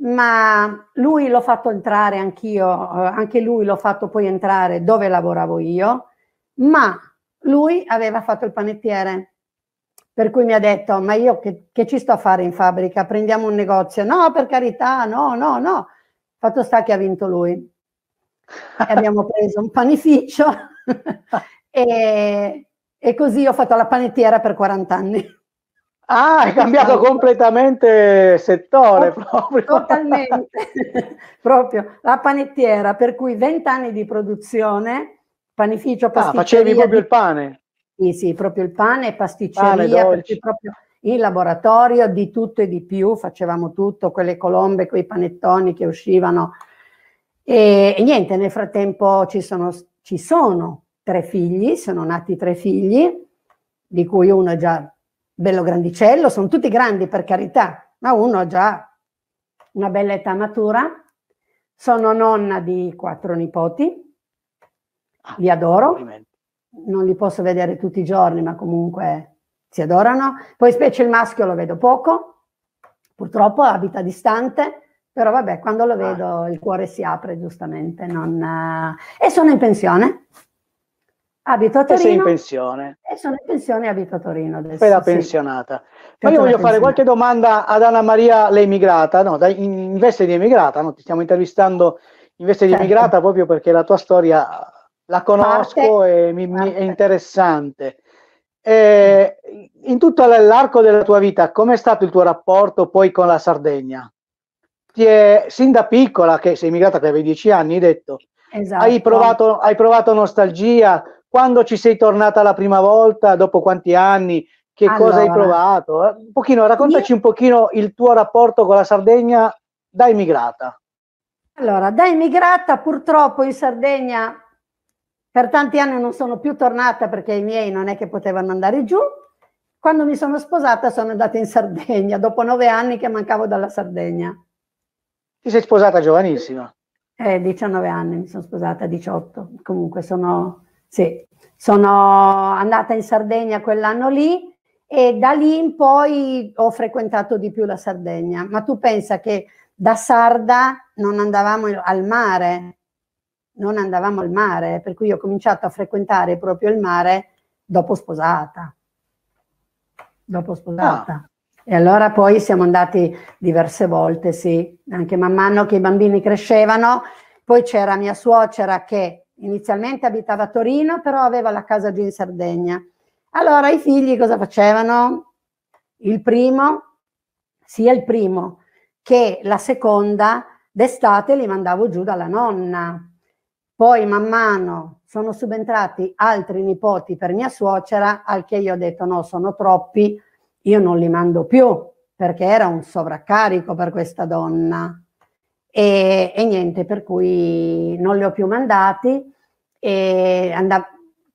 S2: ma lui l'ho fatto entrare anch'io, eh, anche lui l'ho fatto poi entrare dove lavoravo io, ma lui aveva fatto il panettiere. Per cui mi ha detto, ma io che, che ci sto a fare in fabbrica? Prendiamo un negozio? No, per carità, no, no, no Fatto sta che ha vinto lui. E abbiamo preso un panificio [LAUGHS] e, e così ho fatto la panettiera per 40 anni. Ah, hai cambiato
S1: completamente settore proprio.
S2: Totalmente, [LAUGHS] proprio la panettiera, per cui 20 anni di produzione, panificio, ah, pasticceria. Ah, facevi proprio il pane? Sì, sì, proprio il pane, pasticceria, pane, proprio in laboratorio di tutto e di più, facevamo tutto, quelle colombe, quei panettoni che uscivano. E, e niente, nel frattempo ci sono, ci sono tre figli, sono nati tre figli, di cui uno è già bello grandicello, sono tutti grandi per carità, ma uno ha già una bella età matura. Sono nonna di quattro nipoti, ah, li adoro, non li posso vedere tutti i giorni, ma comunque si adorano. Poi specie il maschio lo vedo poco, purtroppo abita distante, però vabbè, quando lo ah. vedo il cuore si apre giustamente. Non, uh, e sono in pensione.
S1: Abito a Torino. E sei in pensione.
S2: E sono in pensione e
S1: abito a Torino adesso. Per la pensionata. Sì. Ma io voglio fare qualche domanda ad Anna Maria, l'emigrata, no, in veste di emigrata, no? ti stiamo intervistando in veste certo. di emigrata proprio perché la tua storia la conosco parte, e mi, mi è interessante. Eh, in tutto l'arco della tua vita, com'è stato il tuo rapporto poi con la Sardegna? Ti è, sin da piccola, che sei immigrata che avevi dieci anni, hai detto,
S2: esatto. hai, provato,
S1: hai provato nostalgia? Quando ci sei tornata la prima volta? Dopo quanti anni? Che allora, cosa hai provato? Eh, un pochino, raccontaci io... un pochino il tuo rapporto con la Sardegna da immigrata. Allora,
S2: da immigrata purtroppo in Sardegna per tanti anni non sono più tornata perché i miei non è che potevano andare giù. Quando mi sono sposata sono andata in Sardegna, dopo nove anni che mancavo dalla Sardegna.
S1: Ti sei sposata giovanissima?
S2: Eh, 19 anni, mi sono sposata 18. Comunque sono, sì, sono andata in Sardegna quell'anno lì e da lì in poi ho frequentato di più la Sardegna. Ma tu pensa che da sarda non andavamo al mare, non andavamo al mare, per cui ho cominciato a frequentare proprio il mare dopo sposata. Dopo sposata. Ah. E allora poi siamo andati diverse volte, sì, anche man mano che i bambini crescevano. Poi c'era mia suocera che inizialmente abitava a Torino, però aveva la casa giù in Sardegna. Allora i figli cosa facevano? Il primo, sia il primo che la seconda, d'estate li mandavo giù dalla nonna poi man mano sono subentrati altri nipoti per mia suocera, al che io ho detto no, sono troppi, io non li mando più, perché era un sovraccarico per questa donna. E, e niente, per cui non li ho più mandati. E andavo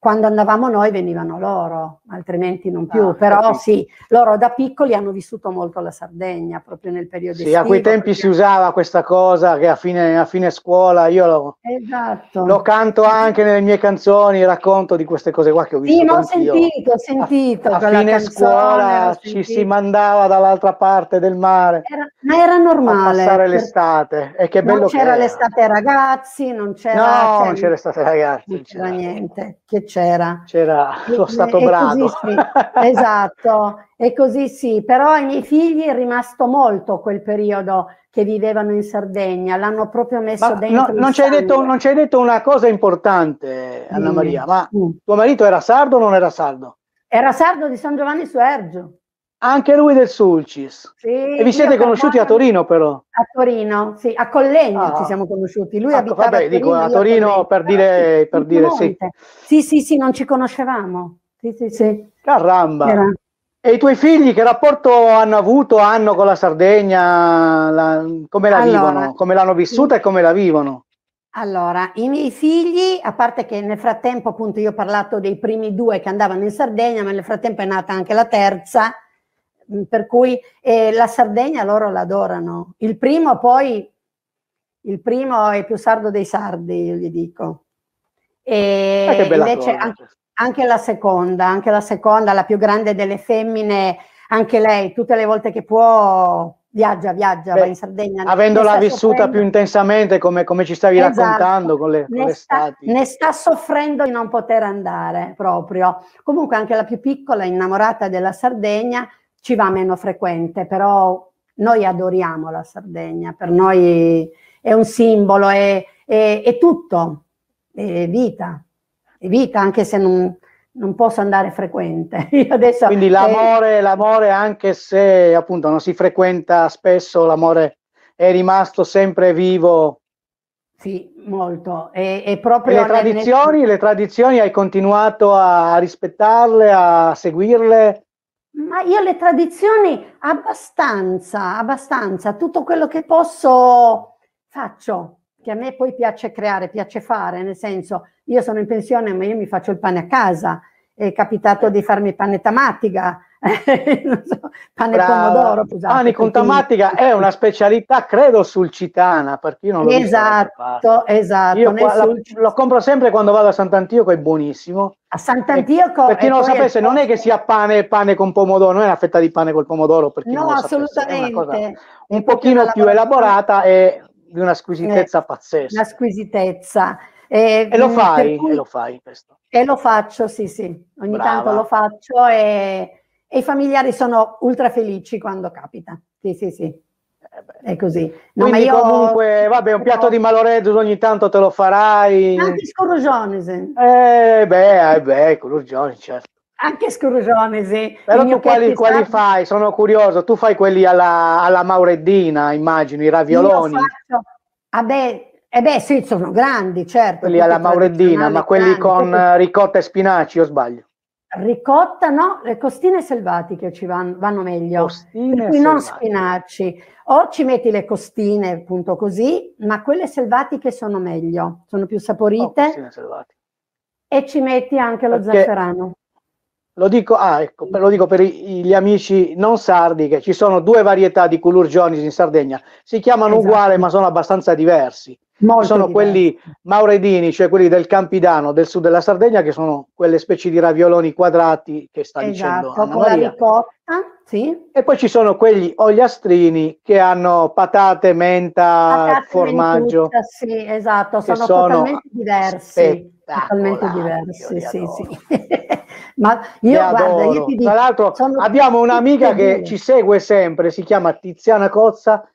S2: quando andavamo noi venivano loro, altrimenti non ah, più, ah, però capito. sì, loro da piccoli hanno vissuto molto la Sardegna, proprio nel periodo sì, estivo. Sì, a quei tempi
S1: perché... si usava questa cosa che a fine, a fine scuola io lo,
S2: esatto.
S1: lo, canto anche nelle mie canzoni, racconto di queste cose qua che ho visto. Sì, ma ho sentito, ho sentito. A, a fine canzone, scuola ci si mandava dall'altra parte del mare. Era, ma era normale. passare l'estate. E che bello non c'era
S2: l'estate ragazzi, non c'era... No, cioè, non c'era
S1: l'estate ragazzi. Non c'era niente.
S2: Che c'era. C'era lo stato bravo. Sì, esatto, e così sì, però ai miei figli è rimasto molto quel periodo che vivevano in Sardegna, l'hanno proprio messo ma dentro. No, non, ci hai detto,
S1: non ci hai detto una cosa importante, Anna Maria, ma mm. tuo marito era sardo o non era sardo?
S2: Era sardo di San Giovanni su Ergio.
S1: Anche lui del Sulcis.
S2: Sì, e vi siete conosciuti a
S1: Torino però?
S2: A Torino, sì, a Collegno ah. ci siamo conosciuti. Lui ah, abitava vabbè, a Torino. Dico, a Torino per
S1: dire, per dire sì.
S2: Sì, sì, sì, non ci conoscevamo. Sì, sì, sì.
S1: Caramba. Era. E i tuoi figli che rapporto hanno avuto, hanno con la Sardegna? La, come la allora, vivono? Come l'hanno vissuta sì. e come la vivono?
S2: Allora, i miei figli, a parte che nel frattempo appunto io ho parlato dei primi due che andavano in Sardegna, ma nel frattempo è nata anche la terza Mm, per cui eh, la Sardegna loro l'adorano. Il primo poi, il primo è più sardo dei sardi, io gli dico. E ah, invece anche, anche, la seconda, anche la seconda, la più grande delle femmine, anche lei tutte le volte che può viaggia, viaggia, Beh, va in Sardegna. Avendola vissuta soffrendo. più
S1: intensamente come, come ci stavi esatto. raccontando con le, ne con
S2: sta, ne sta soffrendo di non poter andare proprio. Comunque anche la più piccola, innamorata della Sardegna, ci va meno frequente, però noi adoriamo la Sardegna, per noi è un simbolo, è, è, è tutto, è vita, è vita anche se non, non posso andare frequente. [LAUGHS] Io Adesso, Quindi l'amore,
S1: eh, l'amore, anche se appunto non si frequenta spesso, l'amore è rimasto sempre vivo.
S2: Sì, molto. È, è proprio e le, tradizioni, nel...
S1: le tradizioni hai continuato a rispettarle, a seguirle? Ma io le
S2: tradizioni abbastanza, abbastanza, tutto quello che posso faccio, che a me poi piace creare, piace fare, nel senso io sono in pensione ma io mi faccio il pane a casa, è capitato di farmi pane tamatiga, eh, [LAUGHS] pane Brava. pomodoro. Scusate, Ani tamatica
S1: è una specialità, credo, sulcitana, per chi non lo Esatto,
S2: esatto. Io qua, la,
S1: lo compro sempre quando vado a Sant'Antioco, è buonissimo.
S2: A Sant'Antioco. E, per chi non lo sapesse, non
S1: è che sia pane e pane con pomodoro, non è una fetta di pane col pomodoro. Per chi no, non lo assolutamente. Sapesse, un pochino più elaborata e di una squisitezza eh, pazzesca. Una
S2: squisitezza Eh, e, lo mm, fai, cui, e lo
S1: fai questo.
S2: E lo faccio, sì, sì. Ogni Brava. tanto lo faccio e e i familiari sono ultra felici quando capita. Sì, sì, sì.
S1: È così. No, Quindi ma io... comunque, vabbè, un piatto di maloreggio ogni tanto te lo farai. Anche
S2: scorrogione.
S1: Eh, beh, eh, beh, scorrogione, certo.
S2: Anche scorrogione, sì. Però tu quali, quali fai?
S1: Sono curioso. Tu fai quelli alla, alla maureddina, immagino, i ravioloni. Io faccio... Eh beh, eh beh, sì, sono grandi, certo. Quelli alla maureddina, ma quelli grandi, con ricotta e spinaci, o sbaglio?
S2: ricotta, no? Le costine selvatiche ci vanno, vanno meglio. Costine non spinaci. O ci metti le costine, appunto così, ma quelle selvatiche sono meglio, sono più saporite. Oh, e ci metti anche lo Perché zafferano.
S1: Lo dico, ah, ecco, lo dico per gli amici non sardi che ci sono due varietà di culurgionis in Sardegna. Si chiamano esatto. uguali ma sono abbastanza diversi. Molto sono diverso. quelli mauredini, cioè quelli del Campidano, del sud della Sardegna, che sono quelle specie di ravioloni quadrati che sta esatto, dicendo Anna con Maria. la ricotta, sì. E poi ci sono quegli ogliastrini che hanno patate, menta, patate, formaggio. Mentuccia,
S2: sì, esatto, sono, sono, totalmente diversi. Totalmente diversi, sì, sì. [LAUGHS]
S1: Ma io guarda, io ti dico, tra l'altro abbiamo un'amica che ci segue sempre, si chiama Tiziana Cozza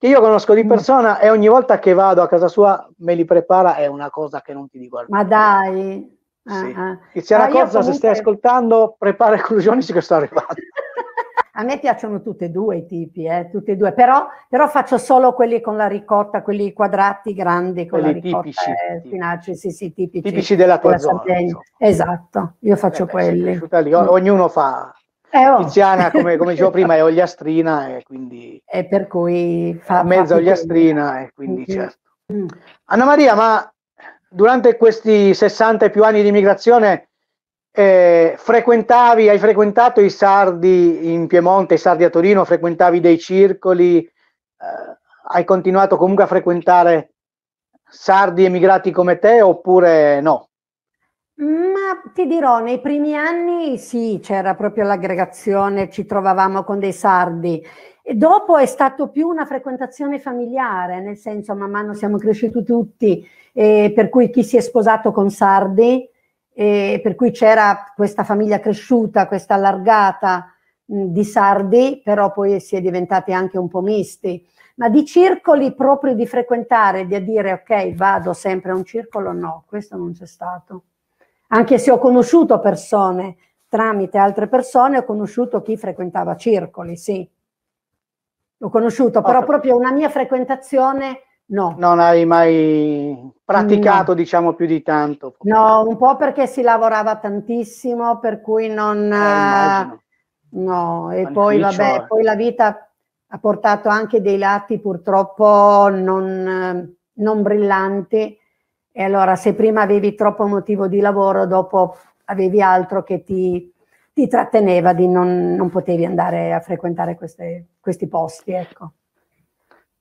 S1: che io conosco di mm. persona e ogni volta che vado a casa sua me li prepara, è una cosa che non ti dico.
S2: Ma dai! Sì. Ah,
S1: ah. Tiziana no, Cozza, comunque... se stai ascoltando, prepara esclusioni che sto arrivando. [LAUGHS]
S2: a me piacciono tutti e due i tipi, eh, tutti e due, però, però, faccio solo quelli con la ricotta, quelli quadrati grandi con quelli la ricotta, tipici, eh, spinaci, sì, sì, tipici, tipici della tua della zona. Esatto, io faccio eh beh, quelli.
S1: Lì, mm. ognuno fa eh, oh. Tiziana, come, come, dicevo prima, è oliastrina e quindi... [LAUGHS] E per cui fa... Mezza oliastrina e quindi mm-hmm. certo. Mm. Anna Maria, ma durante questi 60 e più anni di immigrazione eh, frequentavi, hai frequentato i sardi in Piemonte, i sardi a Torino, frequentavi dei circoli, eh, hai continuato comunque a frequentare sardi emigrati come te oppure no?
S2: Ma ti dirò, nei primi anni sì, c'era proprio l'aggregazione, ci trovavamo con dei sardi. E dopo è stato più una frequentazione familiare, nel senso man mano siamo cresciuti tutti, eh, per cui chi si è sposato con sardi, eh, per cui c'era questa famiglia cresciuta, questa allargata mh, di sardi, però poi si è diventati anche un po' misti. Ma di circoli proprio di frequentare, di dire ok, vado sempre a un circolo, no, questo non c'è stato anche se ho conosciuto persone tramite altre persone, ho conosciuto chi frequentava circoli, sì. L'ho conosciuto, però proprio una mia frequentazione
S1: no. Non hai mai praticato, no. diciamo, più di tanto?
S2: No, un po' perché si lavorava tantissimo, per cui non... Eh, eh no, e poi vabbè, eh. poi la vita ha portato anche dei lati purtroppo non, eh, non brillanti, e allora se prima avevi troppo motivo di lavoro, dopo avevi altro che ti, ti tratteneva di non, non, potevi andare a frequentare queste, questi posti. Ecco.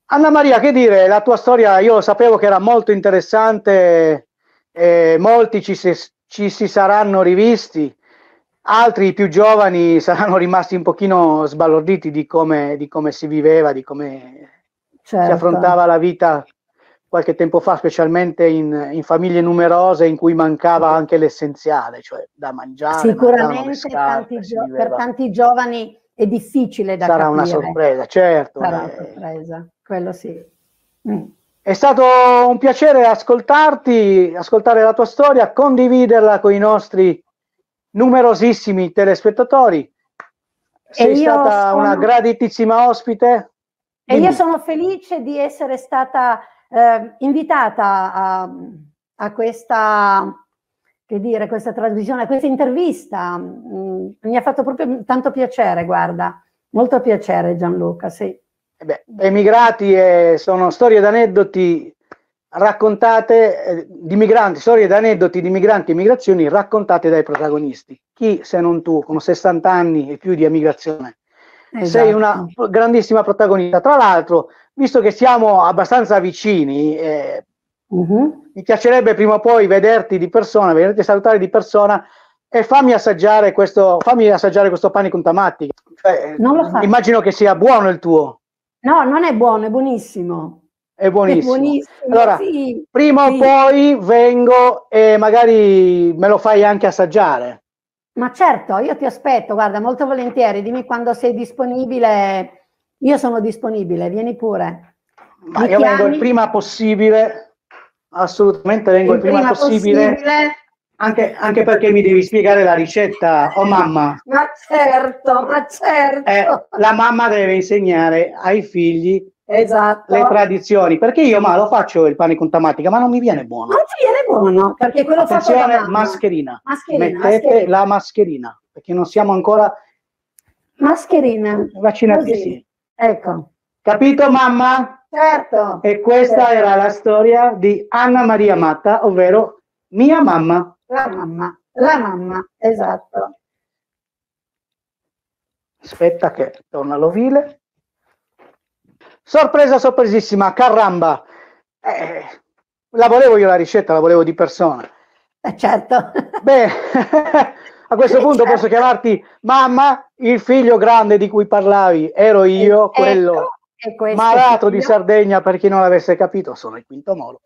S1: Anna Maria, che dire, la tua storia io sapevo che era molto interessante, eh, molti ci si, ci si saranno rivisti altri più giovani [LAUGHS] saranno rimasti un pochino sbalorditi di come, di come si viveva, di come
S2: certo. si affrontava
S1: la vita qualche tempo fa, specialmente in, in, famiglie numerose in cui mancava anche l'essenziale, cioè da mangiare. Sicuramente
S2: scarpe, tanti gio- per tanti giovani è difficile da Sarà capire. Sarà una sorpresa, certo. Sarà una eh. sorpresa, quello sì.
S1: Mm. È stato un piacere ascoltarti, ascoltare la tua storia, condividerla con i nostri numerosissimi telespettatori. Sei stata sono... una graditissima ospite.
S2: E Dimmi. io sono felice di essere stata eh, invitata a, a questa, dire, questa, trasmissione, a questa intervista, mh, mm, mi ha fatto proprio tanto piacere, guarda, molto piacere Gianluca, sì. Eh
S1: beh, emigrati eh, sono storie ed aneddoti raccontate eh, di migranti, storie ed aneddoti di migranti e migrazioni raccontate dai protagonisti. Chi se non tu, con 60 anni e più di emigrazione? Esatto. Sei una esatto. grandissima protagonista. Tra l'altro, visto che siamo abbastanza vicini, eh, uh-huh. mi piacerebbe prima o poi vederti di persona, vederti salutare di persona e fammi assaggiare questo, fammi assaggiare questo pane con tamatti. Cioè, immagino che sia buono il tuo. No, non è buono, è buonissimo. È buonissimo. È buonissimo allora, sì, prima sì. o poi vengo e magari me lo fai anche assaggiare.
S2: Ma certo, io ti aspetto, guarda, molto volentieri, dimmi quando sei disponibile io sono disponibile, vieni pure. Ma io vengo il prima
S1: possibile, assolutamente vengo il, il prima, prima, possibile. possibile. Anche, anche, perché mi devi spiegare la ricetta, oh mamma.
S2: Ma certo, ma certo.
S1: Eh, la mamma deve insegnare ai figli esatto. le tradizioni, perché io ma lo faccio il pane con tamatica, ma non mi viene buono. Non ti viene buono, perché quello Attenzione, fa mascherina. mascherina. Mettete mascherina. la mascherina, perché non siamo ancora mascherina. Vaccinati, sì. Ecco. Capito mamma?
S2: Certo.
S1: E questa certo. era la storia di Anna Maria Matta, ovvero mia mamma. La mamma,
S2: la mamma, esatto.
S1: Aspetta che torna l'ovile. Sorpresa, sorpresissima, caramba. Eh, la volevo io la ricetta, la volevo di persona. Eh certo. Beh, [LAUGHS] a questo punto certo. posso chiamarti mamma, il figlio grande di cui parlavi ero eh, io, ecco, e quello ecco, malato figlio. di Sardegna, per chi non l'avesse capito, sono il quinto molo.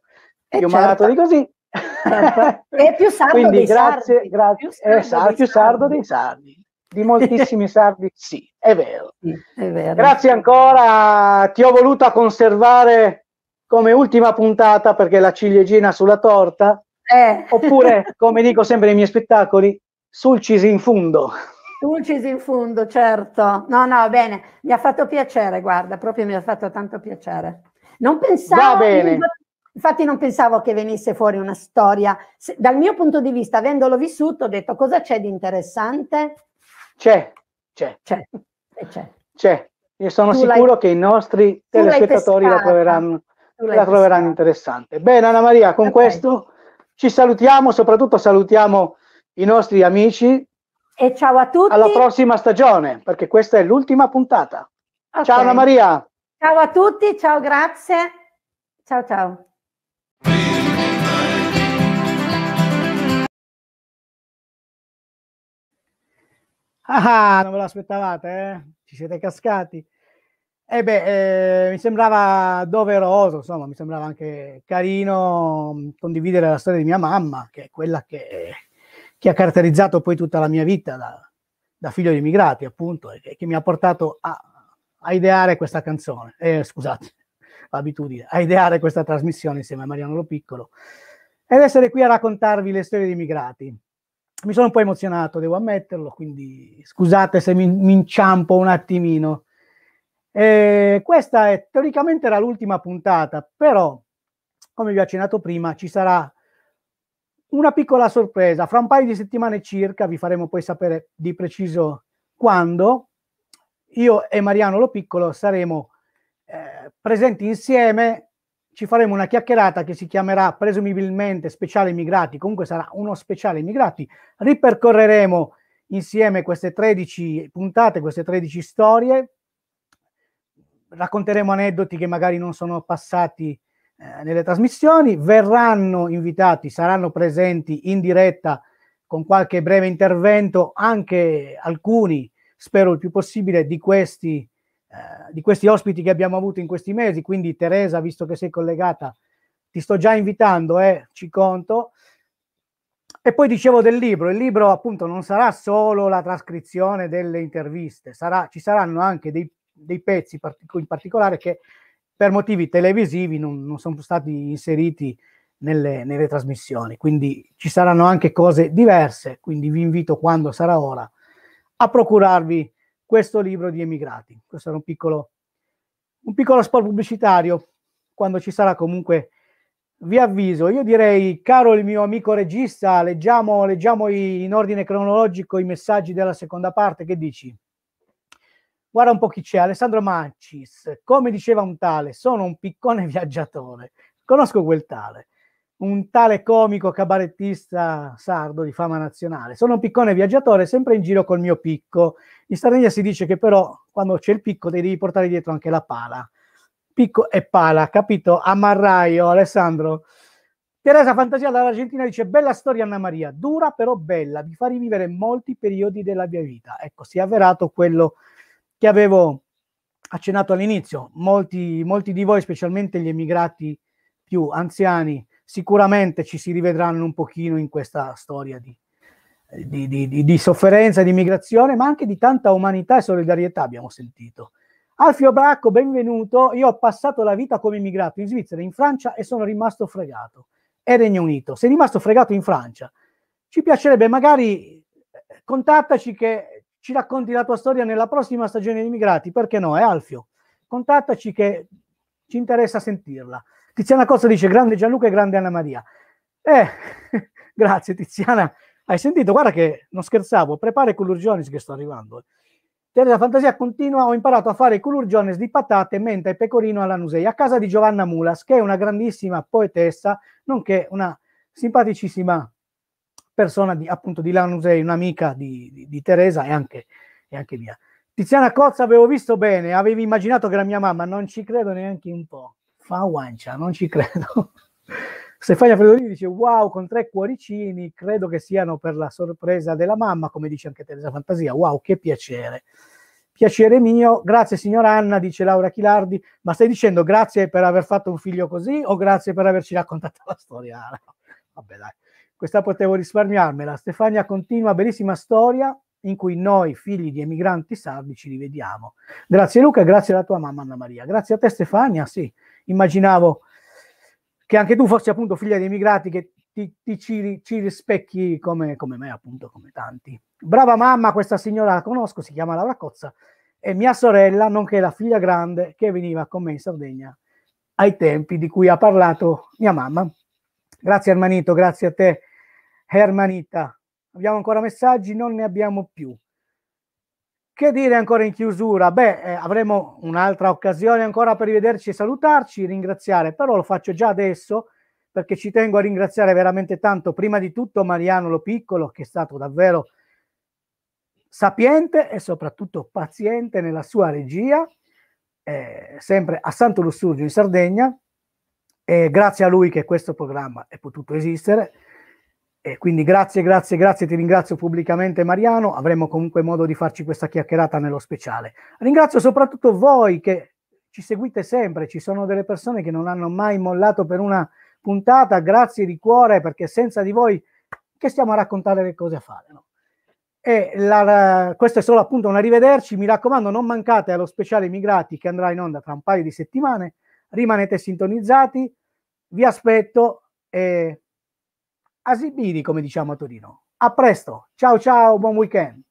S1: E eh, io certo. malato di così. Certo. E più sardo Quindi dei grazie, sardi. grazie. Più sardo, eh, sardo, più sardo dei sardi. Di moltissimi [LAUGHS] sardi, sì, è vero. Sì, è vero. Grazie ancora, ti ho voluto conservare come ultima puntata perché la ciliegina sulla torta,
S2: eh. oppure,
S1: [LAUGHS] come dico sempre nei miei spettacoli, sul cisinfundo.
S2: Dulcis in fondo, certo. No, no, bene, mi ha fatto piacere, guarda, proprio mi ha fatto tanto piacere. Non pensavo... Va bene. Infatti non pensavo che venisse fuori una storia. Se, dal mio punto di vista, avendolo vissuto, ho detto cosa c'è di interessante?
S1: C'è, c'è. C'è, c'è. c'è. Io sono tu sicuro che i nostri telespettatori la troveranno, la troveranno interessante. Bene, Anna Maria, con okay. questo ci salutiamo, soprattutto salutiamo i nostri amici e ciao a tutti. Alla prossima stagione, perché questa è l'ultima puntata.
S2: Okay. Ciao Anna Maria. Ciao a tutti, ciao, grazie. Ciao ciao.
S1: Ah, ah non ve lo aspettavate, eh? Ci siete cascati. E eh beh, eh, mi sembrava doveroso, insomma, mi sembrava anche carino mm, condividere la storia di mia mamma, che è quella che che ha caratterizzato poi tutta la mia vita da, da figlio di immigrati, appunto, e che, mi ha portato a, a ideare questa canzone, eh, scusate, [LAUGHS] abitudine, a ideare questa trasmissione insieme a Mariano Lo Piccolo ed essere qui a raccontarvi le storie di immigrati. Mi sono un po' emozionato, devo ammetterlo, quindi scusate se mi, mi inciampo un attimino. Eh, questa è, teoricamente era l'ultima puntata, però come vi ho accennato prima ci sarà una piccola sorpresa, fra un paio di settimane circa, vi faremo poi sapere di preciso quando, io e Mariano Lo Piccolo saremo eh, presenti insieme, ci faremo una chiacchierata che si chiamerà presumibilmente Speciale Immigrati, comunque sarà uno speciale immigrati, ripercorreremo insieme queste 13 puntate, queste 13 storie, racconteremo aneddoti che magari non sono passati eh, nelle trasmissioni, verranno invitati, saranno presenti in diretta con qualche breve intervento anche alcuni, spero il più possibile, di questi, eh, di questi ospiti che abbiamo avuto in questi mesi. Quindi Teresa, visto che sei collegata, ti sto già invitando, eh, ci conto. E poi dicevo del libro, il libro appunto non sarà solo la trascrizione delle interviste, sarà, ci saranno anche dei, dei pezzi partic- in particolare che per motivi televisivi non, non sono stati inseriti nelle, nelle, trasmissioni, quindi ci saranno anche cose diverse, quindi vi invito quando sarà ora a procurarvi questo libro di emigrati. Questo era un piccolo, un piccolo sport pubblicitario, quando ci sarà comunque vi avviso, io direi, caro il mio amico regista, leggiamo, leggiamo in ordine cronologico i messaggi della seconda parte, che dici? Guarda un po' chi c'è, Alessandro Mancis, come diceva un tale, sono un piccone [LAUGHS] viaggiatore, conosco quel tale, un tale comico cabarettista sardo di fama nazionale, sono un piccone viaggiatore sempre in giro col mio picco, in Sardegna si dice che però quando c'è il picco devi portare dietro anche la pala, picco e pala, capito? Amarraio, Alessandro. Teresa Fantasia dall'Argentina dice: Bella storia, Anna Maria, dura però bella, vi fa rivivere molti periodi della mia vita. Ecco, si è avverato quello che che avevo accennato all'inizio. Molti, molti di voi, specialmente gli emigrati più anziani, sicuramente ci si rivedranno un pochino in questa storia di, di, di, di, sofferenza, di migrazione, ma anche di tanta umanità e solidarietà abbiamo sentito. Alfio Bracco, benvenuto. Io ho passato la vita come immigrato in Svizzera, in Francia e sono rimasto fregato. E Regno Unito. Sei rimasto fregato in Francia. Ci piacerebbe magari eh, contattaci che ci racconti la tua storia nella prossima stagione di Immigrati, perché no, è eh, Alfio. Contattaci che ci interessa sentirla. Tiziana Costa dice grande Gianluca e grande Anna Maria. Eh, [LAUGHS] grazie Tiziana, hai sentito? Guarda che non scherzavo, prepara i culurgiones che sto arrivando. Eh. Teresa Fantasia continua, ho imparato a fare i culurgiones di patate, menta e pecorino alla Nusei, a casa di Giovanna Mulas, che è una grandissima poetessa, nonché una simpaticissima persona di, appunto di Lanusei, un'amica di, di, di Teresa e anche, e anche mia. Tiziana Cozza, avevo visto bene, avevi immaginato che era mia mamma, non ci credo neanche un po'. Fa guancia, non ci credo. Stefania [LAUGHS] Fredolini dice wow con tre cuoricini, credo che siano per la sorpresa della mamma, come dice anche Teresa Fantasia, wow che piacere. Piacere mio, grazie signora Anna, dice Laura Chilardi, ma stai dicendo grazie per aver fatto un figlio così o grazie per averci raccontato [LAUGHS] la storia? Vabbè dai questa potevo risparmiarmela. Stefania continua, bellissima storia in cui noi figli di emigranti sardi ci rivediamo. Grazie Luca, grazie alla tua mamma Anna Maria. Grazie a te Stefania, sì, immaginavo che anche tu fossi appunto figlia di emigrati che ti, ti ci, ci, rispecchi come, come me appunto, come tanti. Brava mamma, questa signora la conosco, si chiama Laura Cozza, è mia sorella, nonché la figlia grande che veniva con me in Sardegna ai tempi di cui ha parlato mia mamma. Grazie Armanito, grazie a te Hermanita. Abbiamo ancora messaggi? Non ne abbiamo più. Che dire ancora in chiusura? Beh, eh, avremo un'altra occasione ancora per rivederci e salutarci, ringraziare, però lo faccio già adesso perché ci tengo a ringraziare veramente tanto, prima di tutto Mariano Lo Piccolo, che è stato davvero sapiente e soprattutto paziente nella sua regia, eh, sempre a Santo Lussurgio in Sardegna, e grazie a lui che questo programma è potuto esistere e quindi grazie, grazie, grazie, ti ringrazio pubblicamente Mariano, avremo comunque modo di farci questa chiacchierata nello speciale. Ringrazio soprattutto voi che ci seguite sempre, ci sono delle persone che non hanno mai mollato per una puntata, grazie di cuore perché senza di voi che stiamo a raccontare le cose a fare. No? E la, questo è solo appunto un arrivederci, mi raccomando non mancate allo speciale Migrati che andrà in onda tra un paio di settimane, rimanete sintonizzati, vi aspetto e Asibiri, come diciamo a Torino. A presto, ciao ciao, buon weekend.